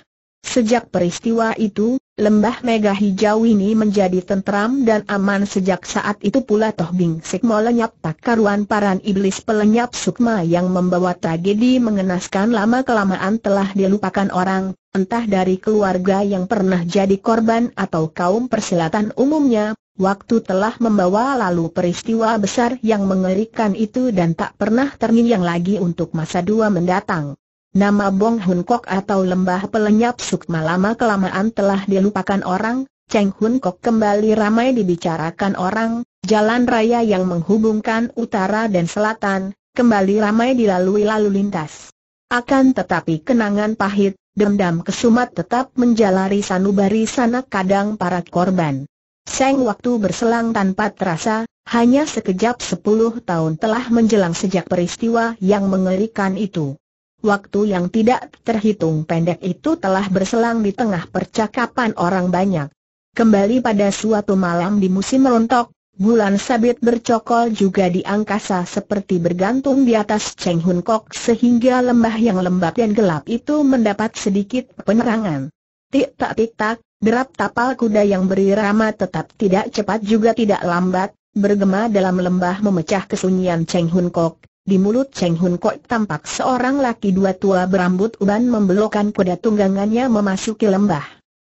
Sejak peristiwa itu, lembah mega hijau ini menjadi tentram dan aman sejak saat itu pula Toh Bing Sikmo lenyap tak karuan paran iblis pelenyap sukma yang membawa tragedi mengenaskan lama-kelamaan telah dilupakan orang, entah dari keluarga yang pernah jadi korban atau kaum persilatan umumnya, Waktu telah membawa lalu peristiwa besar yang mengerikan itu dan tak pernah terngiang lagi untuk masa dua mendatang. Nama Bong Hun Kok atau lembah pelenyap sukma lama kelamaan telah dilupakan orang, Cheng Hun Kok kembali ramai dibicarakan orang, jalan raya yang menghubungkan utara dan selatan, kembali ramai dilalui lalu lintas. Akan tetapi kenangan pahit, dendam kesumat tetap menjalari sanubari sana kadang para korban. Seng waktu berselang tanpa terasa, hanya sekejap sepuluh tahun telah menjelang sejak peristiwa yang mengerikan itu. Waktu yang tidak terhitung pendek itu telah berselang di tengah percakapan orang banyak. Kembali pada suatu malam di musim rontok, bulan sabit bercokol juga di angkasa seperti bergantung di atas Cheng Hun Kok sehingga lembah yang lembab dan gelap itu mendapat sedikit penerangan. Tik tak tik tak, Derap tapal kuda yang berirama tetap tidak cepat juga tidak lambat, bergema dalam lembah memecah kesunyian Cheng Hun Kok. Di mulut Cheng Hun Kok tampak seorang laki dua tua berambut uban membelokkan kuda tunggangannya memasuki lembah.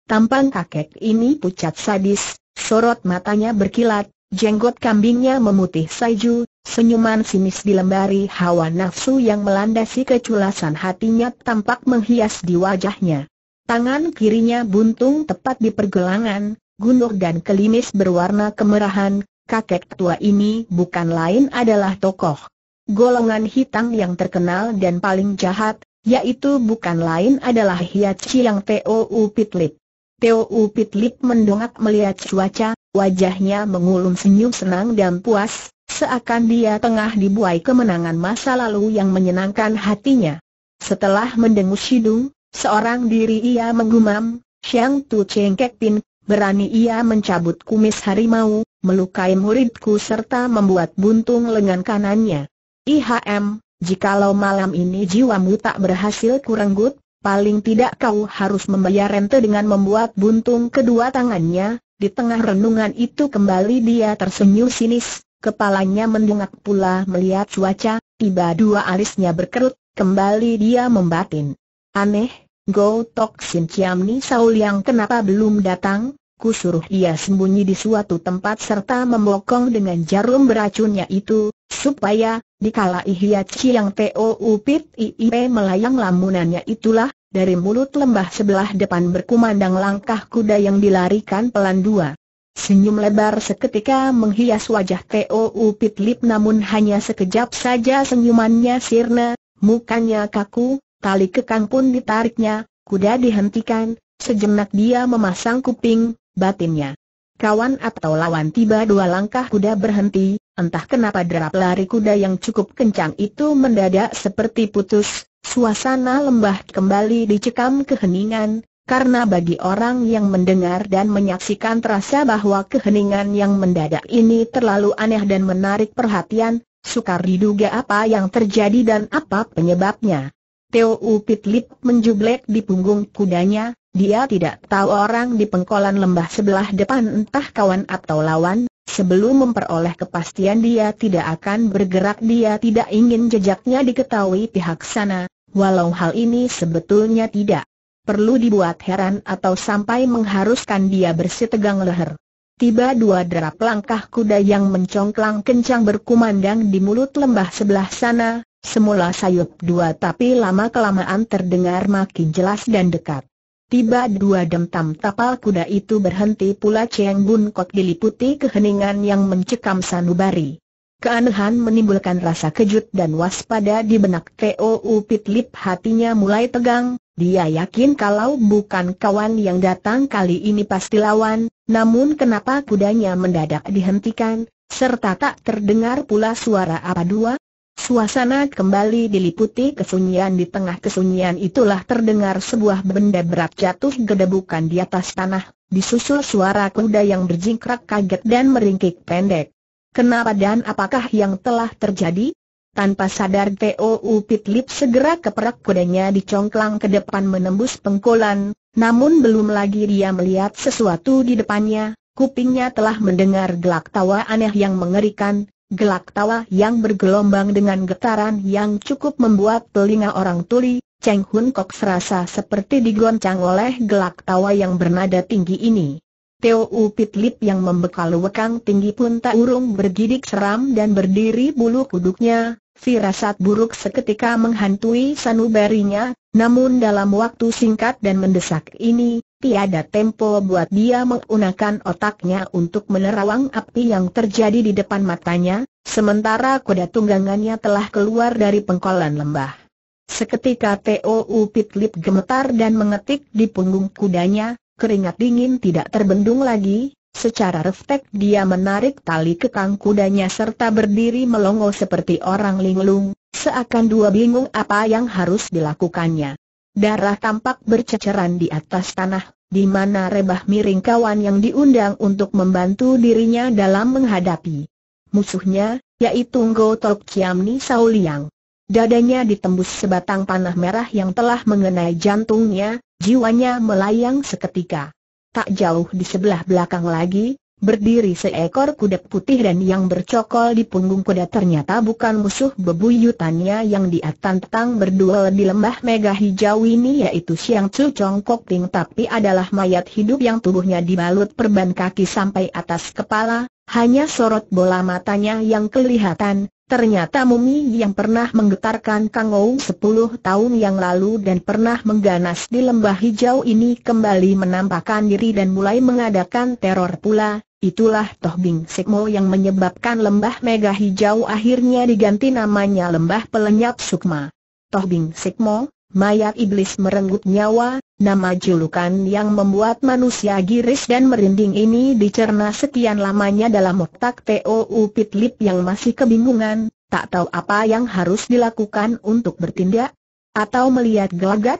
Tampan kakek ini pucat sadis, sorot matanya berkilat, jenggot kambingnya memutih sejuk, Senyuman sinis di dilembari hawa nafsu yang melandasi keculasan hatinya tampak menghias di wajahnya. Tangan kirinya buntung tepat di pergelangan, gunung dan kelimis berwarna kemerahan, kakek tua ini bukan lain adalah tokoh golongan hitam yang terkenal dan paling jahat, yaitu bukan lain adalah Hiat yang Tou Pitlip. Tou Pitlip mendongak melihat cuaca, wajahnya mengulum senyum senang dan puas, seakan dia tengah dibuai kemenangan masa lalu yang menyenangkan hatinya. Setelah mendengus hidung, Seorang diri ia menggumam, Xiang Tu Cheng Kek Pin, berani ia mencabut kumis harimau, melukai muridku serta membuat buntung lengan kanannya. IHM, jikalau malam ini jiwamu tak berhasil kurenggut, paling tidak kau harus membayar rente dengan membuat buntung kedua tangannya. Di tengah renungan itu kembali dia tersenyum sinis, kepalanya mendongak pula melihat cuaca, tiba dua alisnya berkerut, kembali dia membatin. Aneh, Go Tok Sin Chiam Ni Saul yang kenapa belum datang? Ku suruh dia sembunyi di suatu tempat serta membokong dengan jarum beracunnya itu, supaya, dikala Ihya yang teo Upit I.I.P. melayang lamunannya itulah, dari mulut lembah sebelah depan berkumandang langkah kuda yang dilarikan pelan dua. Senyum lebar seketika menghias wajah teo Upit Lip namun hanya sekejap saja senyumannya sirna, mukanya kaku, tali kekang pun ditariknya, kuda dihentikan, sejenak dia memasang kuping, batinnya. Kawan atau lawan tiba dua langkah kuda berhenti, entah kenapa derap lari kuda yang cukup kencang itu mendadak seperti putus, suasana lembah kembali dicekam keheningan, karena bagi orang yang mendengar dan menyaksikan terasa bahwa keheningan yang mendadak ini terlalu aneh dan menarik perhatian, sukar diduga apa yang terjadi dan apa penyebabnya. Teo Lip menjublek di punggung kudanya, dia tidak tahu orang di pengkolan lembah sebelah depan entah kawan atau lawan, sebelum memperoleh kepastian dia tidak akan bergerak dia tidak ingin jejaknya diketahui pihak sana, walau hal ini sebetulnya tidak perlu dibuat heran atau sampai mengharuskan dia bersitegang leher. Tiba dua derap langkah kuda yang mencongklang kencang berkumandang di mulut lembah sebelah sana, Semula sayup dua tapi lama-kelamaan terdengar makin jelas dan dekat. Tiba dua dentam tapal kuda itu berhenti pula Cheng Bun kok diliputi keheningan yang mencekam sanubari. Keanehan menimbulkan rasa kejut dan waspada di benak T.O.U. Lip hatinya mulai tegang, dia yakin kalau bukan kawan yang datang kali ini pasti lawan, namun kenapa kudanya mendadak dihentikan, serta tak terdengar pula suara apa dua, Suasana kembali diliputi kesunyian di tengah kesunyian itulah terdengar sebuah benda berat jatuh gedebukan di atas tanah, disusul suara kuda yang berjingkrak kaget dan meringkik pendek. Kenapa dan apakah yang telah terjadi? Tanpa sadar T.O.U. Pitlip segera keperak kudanya dicongklang ke depan menembus pengkolan, namun belum lagi dia melihat sesuatu di depannya, kupingnya telah mendengar gelak tawa aneh yang mengerikan, Gelak tawa yang bergelombang dengan getaran yang cukup membuat telinga orang tuli, Cheng Hun Kok serasa seperti digoncang oleh gelak tawa yang bernada tinggi ini. Teo U Pit Lip yang membekal wekang tinggi pun tak urung bergidik seram dan berdiri bulu kuduknya, firasat buruk seketika menghantui sanubarinya, namun dalam waktu singkat dan mendesak ini, tiada tempo buat dia menggunakan otaknya untuk menerawang api yang terjadi di depan matanya, sementara kuda tunggangannya telah keluar dari pengkolan lembah. Seketika T.O.U. Pitlip gemetar dan mengetik di punggung kudanya, keringat dingin tidak terbendung lagi, Secara refleks dia menarik tali kekang kudanya serta berdiri melongo seperti orang linglung, seakan dua bingung apa yang harus dilakukannya. Darah tampak berceceran di atas tanah, di mana rebah miring kawan yang diundang untuk membantu dirinya dalam menghadapi musuhnya, yaitu Ngo Tok Ni Sauliang. Dadanya ditembus sebatang panah merah yang telah mengenai jantungnya, jiwanya melayang seketika. Tak jauh di sebelah belakang lagi, Berdiri seekor kuda putih dan yang bercokol di punggung kuda ternyata bukan musuh bebuyutannya yang diatantang berduel di lembah mega hijau ini yaitu Siang Chu Chong Ting tapi adalah mayat hidup yang tubuhnya dibalut perban kaki sampai atas kepala, hanya sorot bola matanya yang kelihatan, ternyata mumi yang pernah menggetarkan Kang Ou 10 tahun yang lalu dan pernah mengganas di lembah hijau ini kembali menampakkan diri dan mulai mengadakan teror pula, Itulah Toh Bing Sekmo yang menyebabkan lembah mega hijau akhirnya diganti namanya lembah pelenyap sukma. Toh Bing Sekmo, mayat iblis merenggut nyawa, nama julukan yang membuat manusia giris dan merinding ini dicerna sekian lamanya dalam otak T.O.U. Pitlip yang masih kebingungan, tak tahu apa yang harus dilakukan untuk bertindak, atau melihat gelagat,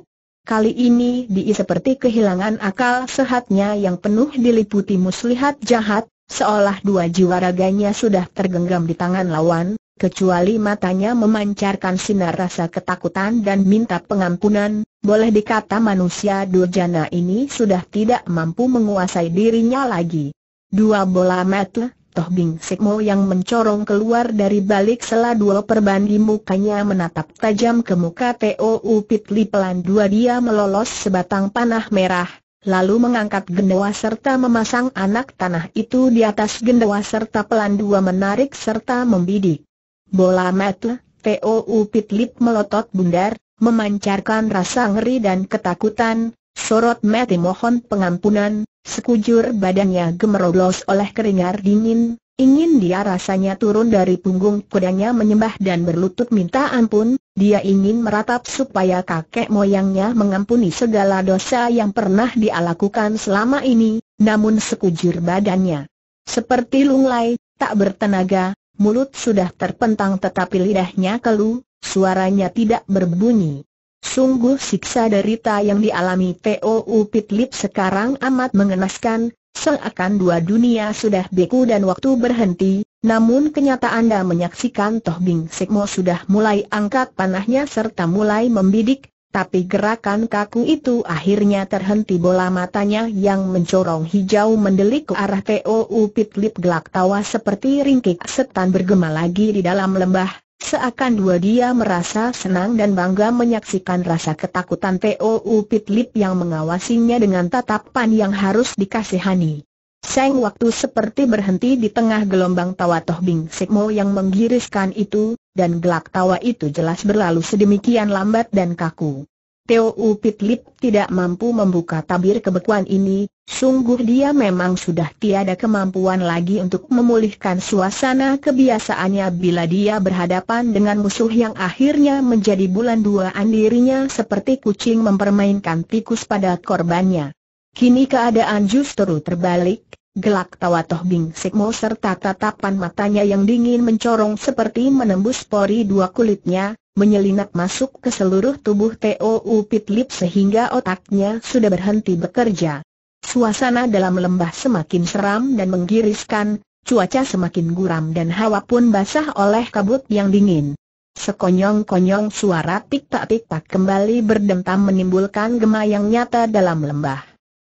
Kali ini dia seperti kehilangan akal sehatnya yang penuh diliputi muslihat jahat, seolah dua jiwa raganya sudah tergenggam di tangan lawan, kecuali matanya memancarkan sinar rasa ketakutan dan minta pengampunan, boleh dikata manusia durjana ini sudah tidak mampu menguasai dirinya lagi. Dua bola mata Toh Bing Sekmo yang mencorong keluar dari balik selah dua perban di mukanya menatap tajam ke muka T.O. Upit pelan dua dia melolos sebatang panah merah, lalu mengangkat gendewa serta memasang anak tanah itu di atas gendewa serta pelan dua menarik serta membidik. Bola mata, T.O. Upit Lip melotot bundar, memancarkan rasa ngeri dan ketakutan, sorot mati mohon pengampunan, Sekujur badannya gemeroblos oleh keringar dingin, ingin dia rasanya turun dari punggung kudanya menyembah dan berlutut minta ampun, dia ingin meratap supaya kakek moyangnya mengampuni segala dosa yang pernah dia lakukan selama ini, namun sekujur badannya. Seperti lunglai, tak bertenaga, mulut sudah terpentang tetapi lidahnya keluh, suaranya tidak berbunyi. Sungguh siksa derita yang dialami Upit Pitlip sekarang amat mengenaskan, seakan dua dunia sudah beku dan waktu berhenti, namun kenyataan Anda menyaksikan Toh Bing Sekmo sudah mulai angkat panahnya serta mulai membidik, tapi gerakan kaku itu akhirnya terhenti bola matanya yang mencorong hijau mendelik ke arah T.O.U. Pitlip gelak tawa seperti ringkik setan bergema lagi di dalam lembah, Seakan dua dia merasa senang dan bangga menyaksikan rasa ketakutan T.O.U. Pitlip yang mengawasinya dengan tatapan yang harus dikasihani. Seng waktu seperti berhenti di tengah gelombang tawa Toh Bing Sikmo yang menggiriskan itu, dan gelak tawa itu jelas berlalu sedemikian lambat dan kaku. Teo Upit Lip tidak mampu membuka tabir kebekuan ini, Sungguh dia memang sudah tiada kemampuan lagi untuk memulihkan suasana kebiasaannya bila dia berhadapan dengan musuh yang akhirnya menjadi bulan duaan dirinya seperti kucing mempermainkan tikus pada korbannya. Kini keadaan justru terbalik, gelak tawa Toh Bing Sikmo serta tatapan matanya yang dingin mencorong seperti menembus pori dua kulitnya, menyelinap masuk ke seluruh tubuh T.O.U. Pitlip sehingga otaknya sudah berhenti bekerja. Suasana dalam lembah semakin seram dan menggiriskan, cuaca semakin guram dan hawa pun basah oleh kabut yang dingin. Sekonyong-konyong suara tik-tak-tik-tak kembali berdentam menimbulkan gema yang nyata dalam lembah.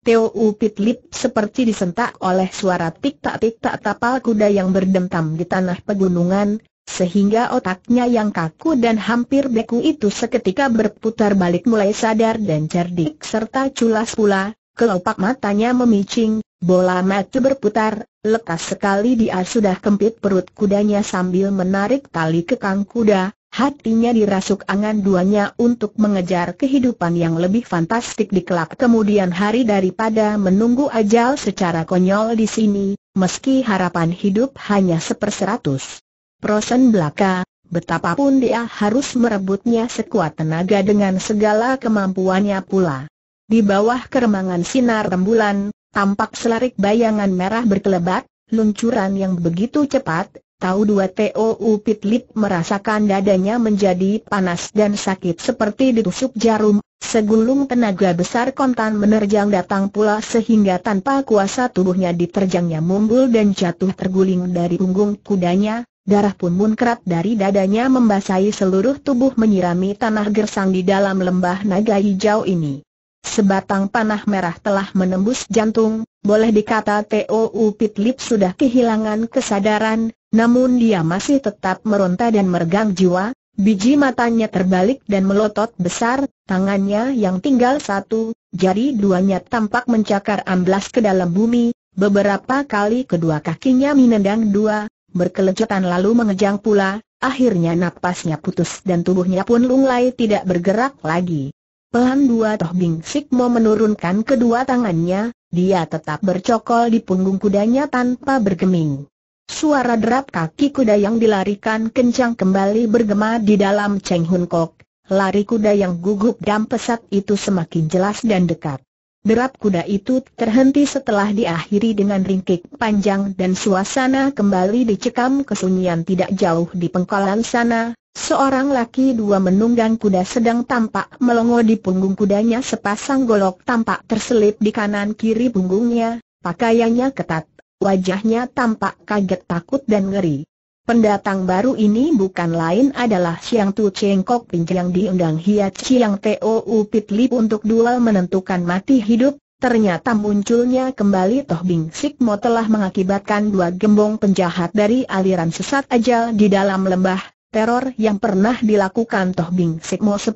Teo Upit Lip seperti disentak oleh suara tik-tak-tik-tak tapal kuda yang berdentam di tanah pegunungan, sehingga otaknya yang kaku dan hampir beku itu seketika berputar balik mulai sadar dan cerdik serta culas pula, kelopak matanya memicing, bola mata berputar, lekas sekali dia sudah kempit perut kudanya sambil menarik tali kekang kuda, hatinya dirasuk angan duanya untuk mengejar kehidupan yang lebih fantastik di kelak kemudian hari daripada menunggu ajal secara konyol di sini, meski harapan hidup hanya seperseratus. Prosen belaka, betapapun dia harus merebutnya sekuat tenaga dengan segala kemampuannya pula. Di bawah keremangan sinar rembulan, tampak selarik bayangan merah berkelebat, luncuran yang begitu cepat, tahu dua TOU Pitlip merasakan dadanya menjadi panas dan sakit seperti ditusuk jarum, segulung tenaga besar kontan menerjang datang pula sehingga tanpa kuasa tubuhnya diterjangnya mumbul dan jatuh terguling dari punggung kudanya, Darah pun munkrat dari dadanya membasahi seluruh tubuh menyirami tanah gersang di dalam lembah naga hijau ini. Sebatang panah merah telah menembus jantung, boleh dikata T.O.U. Pitlip sudah kehilangan kesadaran, namun dia masih tetap meronta dan meregang jiwa, biji matanya terbalik dan melotot besar, tangannya yang tinggal satu, jari duanya tampak mencakar amblas ke dalam bumi, beberapa kali kedua kakinya menendang dua, berkelejutan lalu mengejang pula, akhirnya napasnya putus dan tubuhnya pun lunglai tidak bergerak lagi. Pelan dua toh bingsik mau menurunkan kedua tangannya, dia tetap bercokol di punggung kudanya tanpa bergeming. Suara derap kaki kuda yang dilarikan kencang kembali bergema di dalam Cheng Hun Kok. Lari kuda yang gugup dan pesat itu semakin jelas dan dekat. Derap kuda itu terhenti setelah diakhiri dengan ringkik panjang dan suasana kembali dicekam kesunyian tidak jauh di pengkalan sana, Seorang laki dua menunggang kuda sedang tampak melongo di punggung kudanya sepasang golok tampak terselip di kanan kiri punggungnya, pakaiannya ketat, wajahnya tampak kaget takut dan ngeri. Pendatang baru ini bukan lain adalah Siang Tu Cheng Ping yang diundang Hiat Siang Teo Pit Lip untuk duel menentukan mati hidup, ternyata munculnya kembali Toh Bing Sikmo telah mengakibatkan dua gembong penjahat dari aliran sesat ajal di dalam lembah teror yang pernah dilakukan Toh Bing Sikmo 10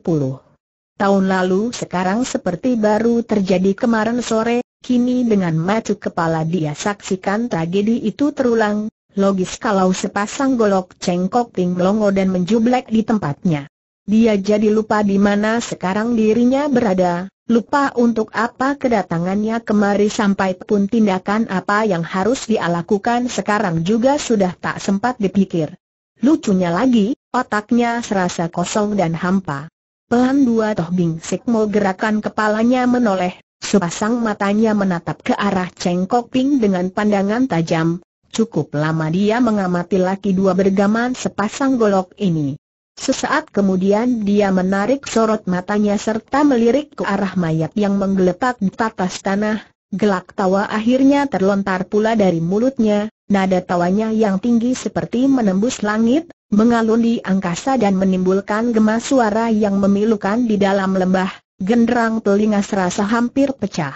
tahun lalu sekarang seperti baru terjadi kemarin sore, kini dengan mata kepala dia saksikan tragedi itu terulang, logis kalau sepasang golok cengkok tinglongo dan menjublek di tempatnya. Dia jadi lupa di mana sekarang dirinya berada, lupa untuk apa kedatangannya kemari sampai pun tindakan apa yang harus dia lakukan sekarang juga sudah tak sempat dipikir. Lucunya lagi, otaknya serasa kosong dan hampa. Pelan dua toh Bing Sikmo gerakan kepalanya menoleh, sepasang matanya menatap ke arah Cheng Kok Ping dengan pandangan tajam. Cukup lama dia mengamati laki dua bergaman sepasang golok ini. Sesaat kemudian dia menarik sorot matanya serta melirik ke arah mayat yang menggeletak di atas tanah, gelak tawa akhirnya terlontar pula dari mulutnya, Nada tawanya yang tinggi seperti menembus langit, mengalun di angkasa dan menimbulkan gema suara yang memilukan di dalam lembah, genderang telinga serasa hampir pecah.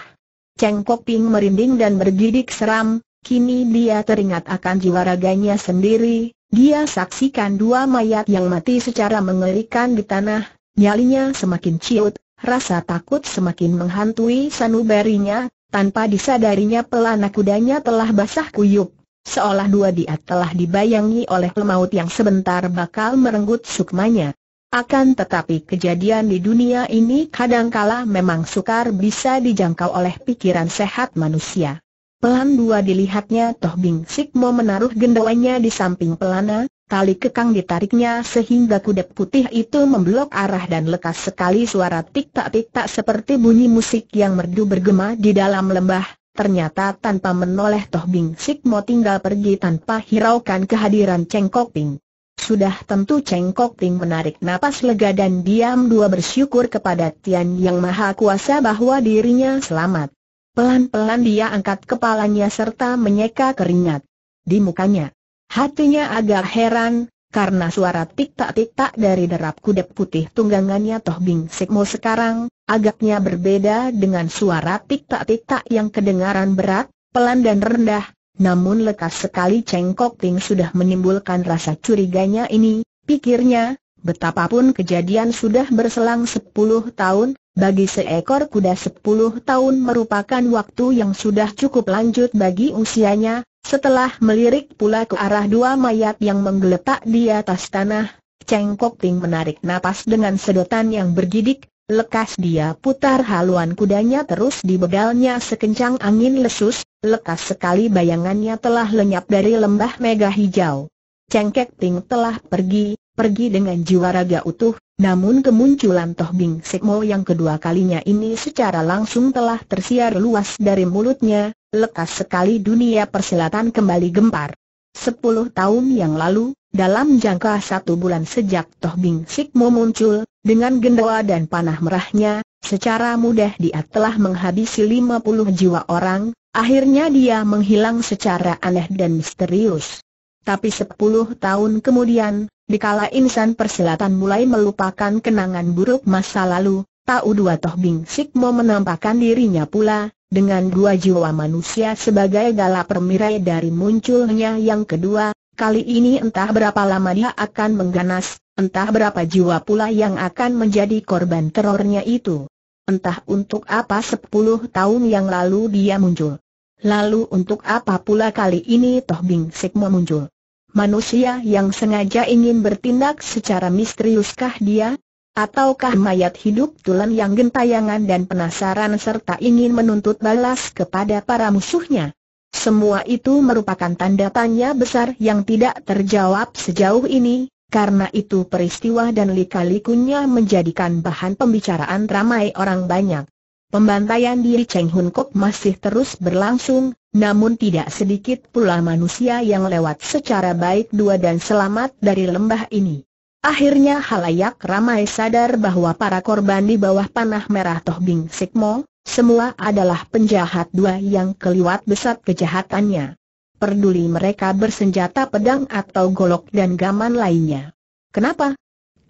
Cheng Koping merinding dan bergidik seram, kini dia teringat akan jiwa raganya sendiri, dia saksikan dua mayat yang mati secara mengerikan di tanah, nyalinya semakin ciut, rasa takut semakin menghantui sanubarinya, tanpa disadarinya pelana kudanya telah basah kuyup. Seolah dua dia telah dibayangi oleh pemaut yang sebentar bakal merenggut sukmanya. Akan tetapi kejadian di dunia ini kadangkala memang sukar bisa dijangkau oleh pikiran sehat manusia. Pelan dua dilihatnya Toh Bing Sikmo menaruh gendawanya di samping pelana, tali kekang ditariknya sehingga kuda putih itu memblok arah dan lekas sekali suara tik-tak tik-tak seperti bunyi musik yang merdu bergema di dalam lembah, Ternyata tanpa menoleh Toh Bing Sik Mo tinggal pergi tanpa hiraukan kehadiran Cheng Kok Ping. Sudah tentu Cheng Kok Ping menarik napas lega dan diam dua bersyukur kepada Tian Yang Maha Kuasa bahwa dirinya selamat. Pelan-pelan dia angkat kepalanya serta menyeka keringat di mukanya. Hatinya agak heran, karena suara tik tak tik tak dari derap kuda putih tunggangannya Toh Bing Sekmo sekarang, agaknya berbeda dengan suara tik tak tik tak yang kedengaran berat, pelan dan rendah, namun lekas sekali Cheng Kok Ting sudah menimbulkan rasa curiganya ini, pikirnya, betapapun kejadian sudah berselang sepuluh tahun, bagi seekor kuda sepuluh tahun merupakan waktu yang sudah cukup lanjut bagi usianya, setelah melirik pula ke arah dua mayat yang menggeletak di atas tanah, Cheng Kok Ting menarik napas dengan sedotan yang bergidik, lekas dia putar haluan kudanya terus di bedalnya sekencang angin lesus, lekas sekali bayangannya telah lenyap dari lembah mega hijau. Cheng Kok Ting telah pergi, pergi dengan jiwa raga utuh, namun kemunculan Toh Bing Sekmo yang kedua kalinya ini secara langsung telah tersiar luas dari mulutnya, lekas sekali dunia persilatan kembali gempar. Sepuluh tahun yang lalu, dalam jangka satu bulan sejak Toh Bing Sikmo muncul, dengan gendawa dan panah merahnya, secara mudah dia telah menghabisi 50 jiwa orang, akhirnya dia menghilang secara aneh dan misterius. Tapi sepuluh tahun kemudian, dikala insan persilatan mulai melupakan kenangan buruk masa lalu, Tahu dua Toh Bing Sikmo menampakkan dirinya pula, dengan dua jiwa manusia sebagai gala permirai dari munculnya yang kedua, kali ini entah berapa lama dia akan mengganas, entah berapa jiwa pula yang akan menjadi korban terornya itu. Entah untuk apa sepuluh tahun yang lalu dia muncul. Lalu untuk apa pula kali ini Toh Bing Sekmo muncul? Manusia yang sengaja ingin bertindak secara misteriuskah dia, Ataukah mayat hidup tulen yang gentayangan dan penasaran serta ingin menuntut balas kepada para musuhnya? Semua itu merupakan tanda tanya besar yang tidak terjawab sejauh ini, karena itu peristiwa dan lika-likunya menjadikan bahan pembicaraan ramai orang banyak. Pembantaian di Cheng Hun Kok masih terus berlangsung, namun tidak sedikit pula manusia yang lewat secara baik dua dan selamat dari lembah ini. Akhirnya halayak ramai sadar bahwa para korban di bawah panah merah Toh Bing Sikmo, semua adalah penjahat dua yang keliwat besar kejahatannya. Perduli mereka bersenjata pedang atau golok dan gaman lainnya. Kenapa?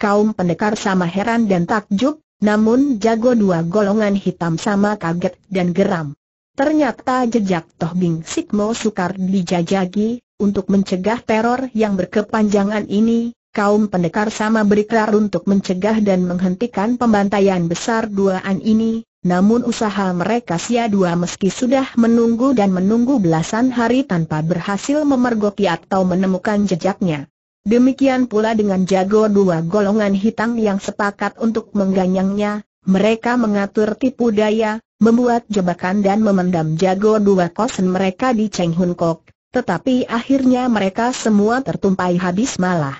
Kaum pendekar sama heran dan takjub, namun jago dua golongan hitam sama kaget dan geram. Ternyata jejak Toh Bing Sikmo sukar dijajagi, untuk mencegah teror yang berkepanjangan ini, kaum pendekar sama berikrar untuk mencegah dan menghentikan pembantaian besar duaan ini, namun usaha mereka sia-dua meski sudah menunggu dan menunggu belasan hari tanpa berhasil memergoki atau menemukan jejaknya. Demikian pula dengan jago dua golongan hitam yang sepakat untuk mengganyangnya, mereka mengatur tipu daya, membuat jebakan dan memendam jago dua kosen mereka di Cheng Hun Kok, tetapi akhirnya mereka semua tertumpai habis malah.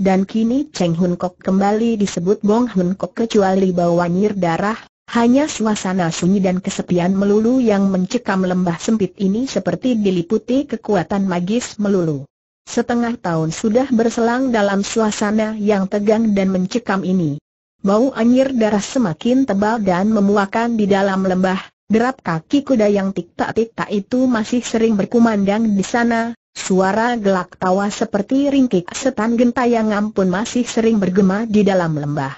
Dan kini Cheng Hun Kok kembali disebut Bong Hun Kok kecuali bau nyir darah, hanya suasana sunyi dan kesepian melulu yang mencekam lembah sempit ini seperti diliputi kekuatan magis melulu. Setengah tahun sudah berselang dalam suasana yang tegang dan mencekam ini. Bau anjir darah semakin tebal dan memuakan di dalam lembah, Derap kaki kuda yang tik-tak tik-tak itu masih sering berkumandang di sana, Suara gelak tawa seperti ringkik setan gentayangan pun masih sering bergema di dalam lembah.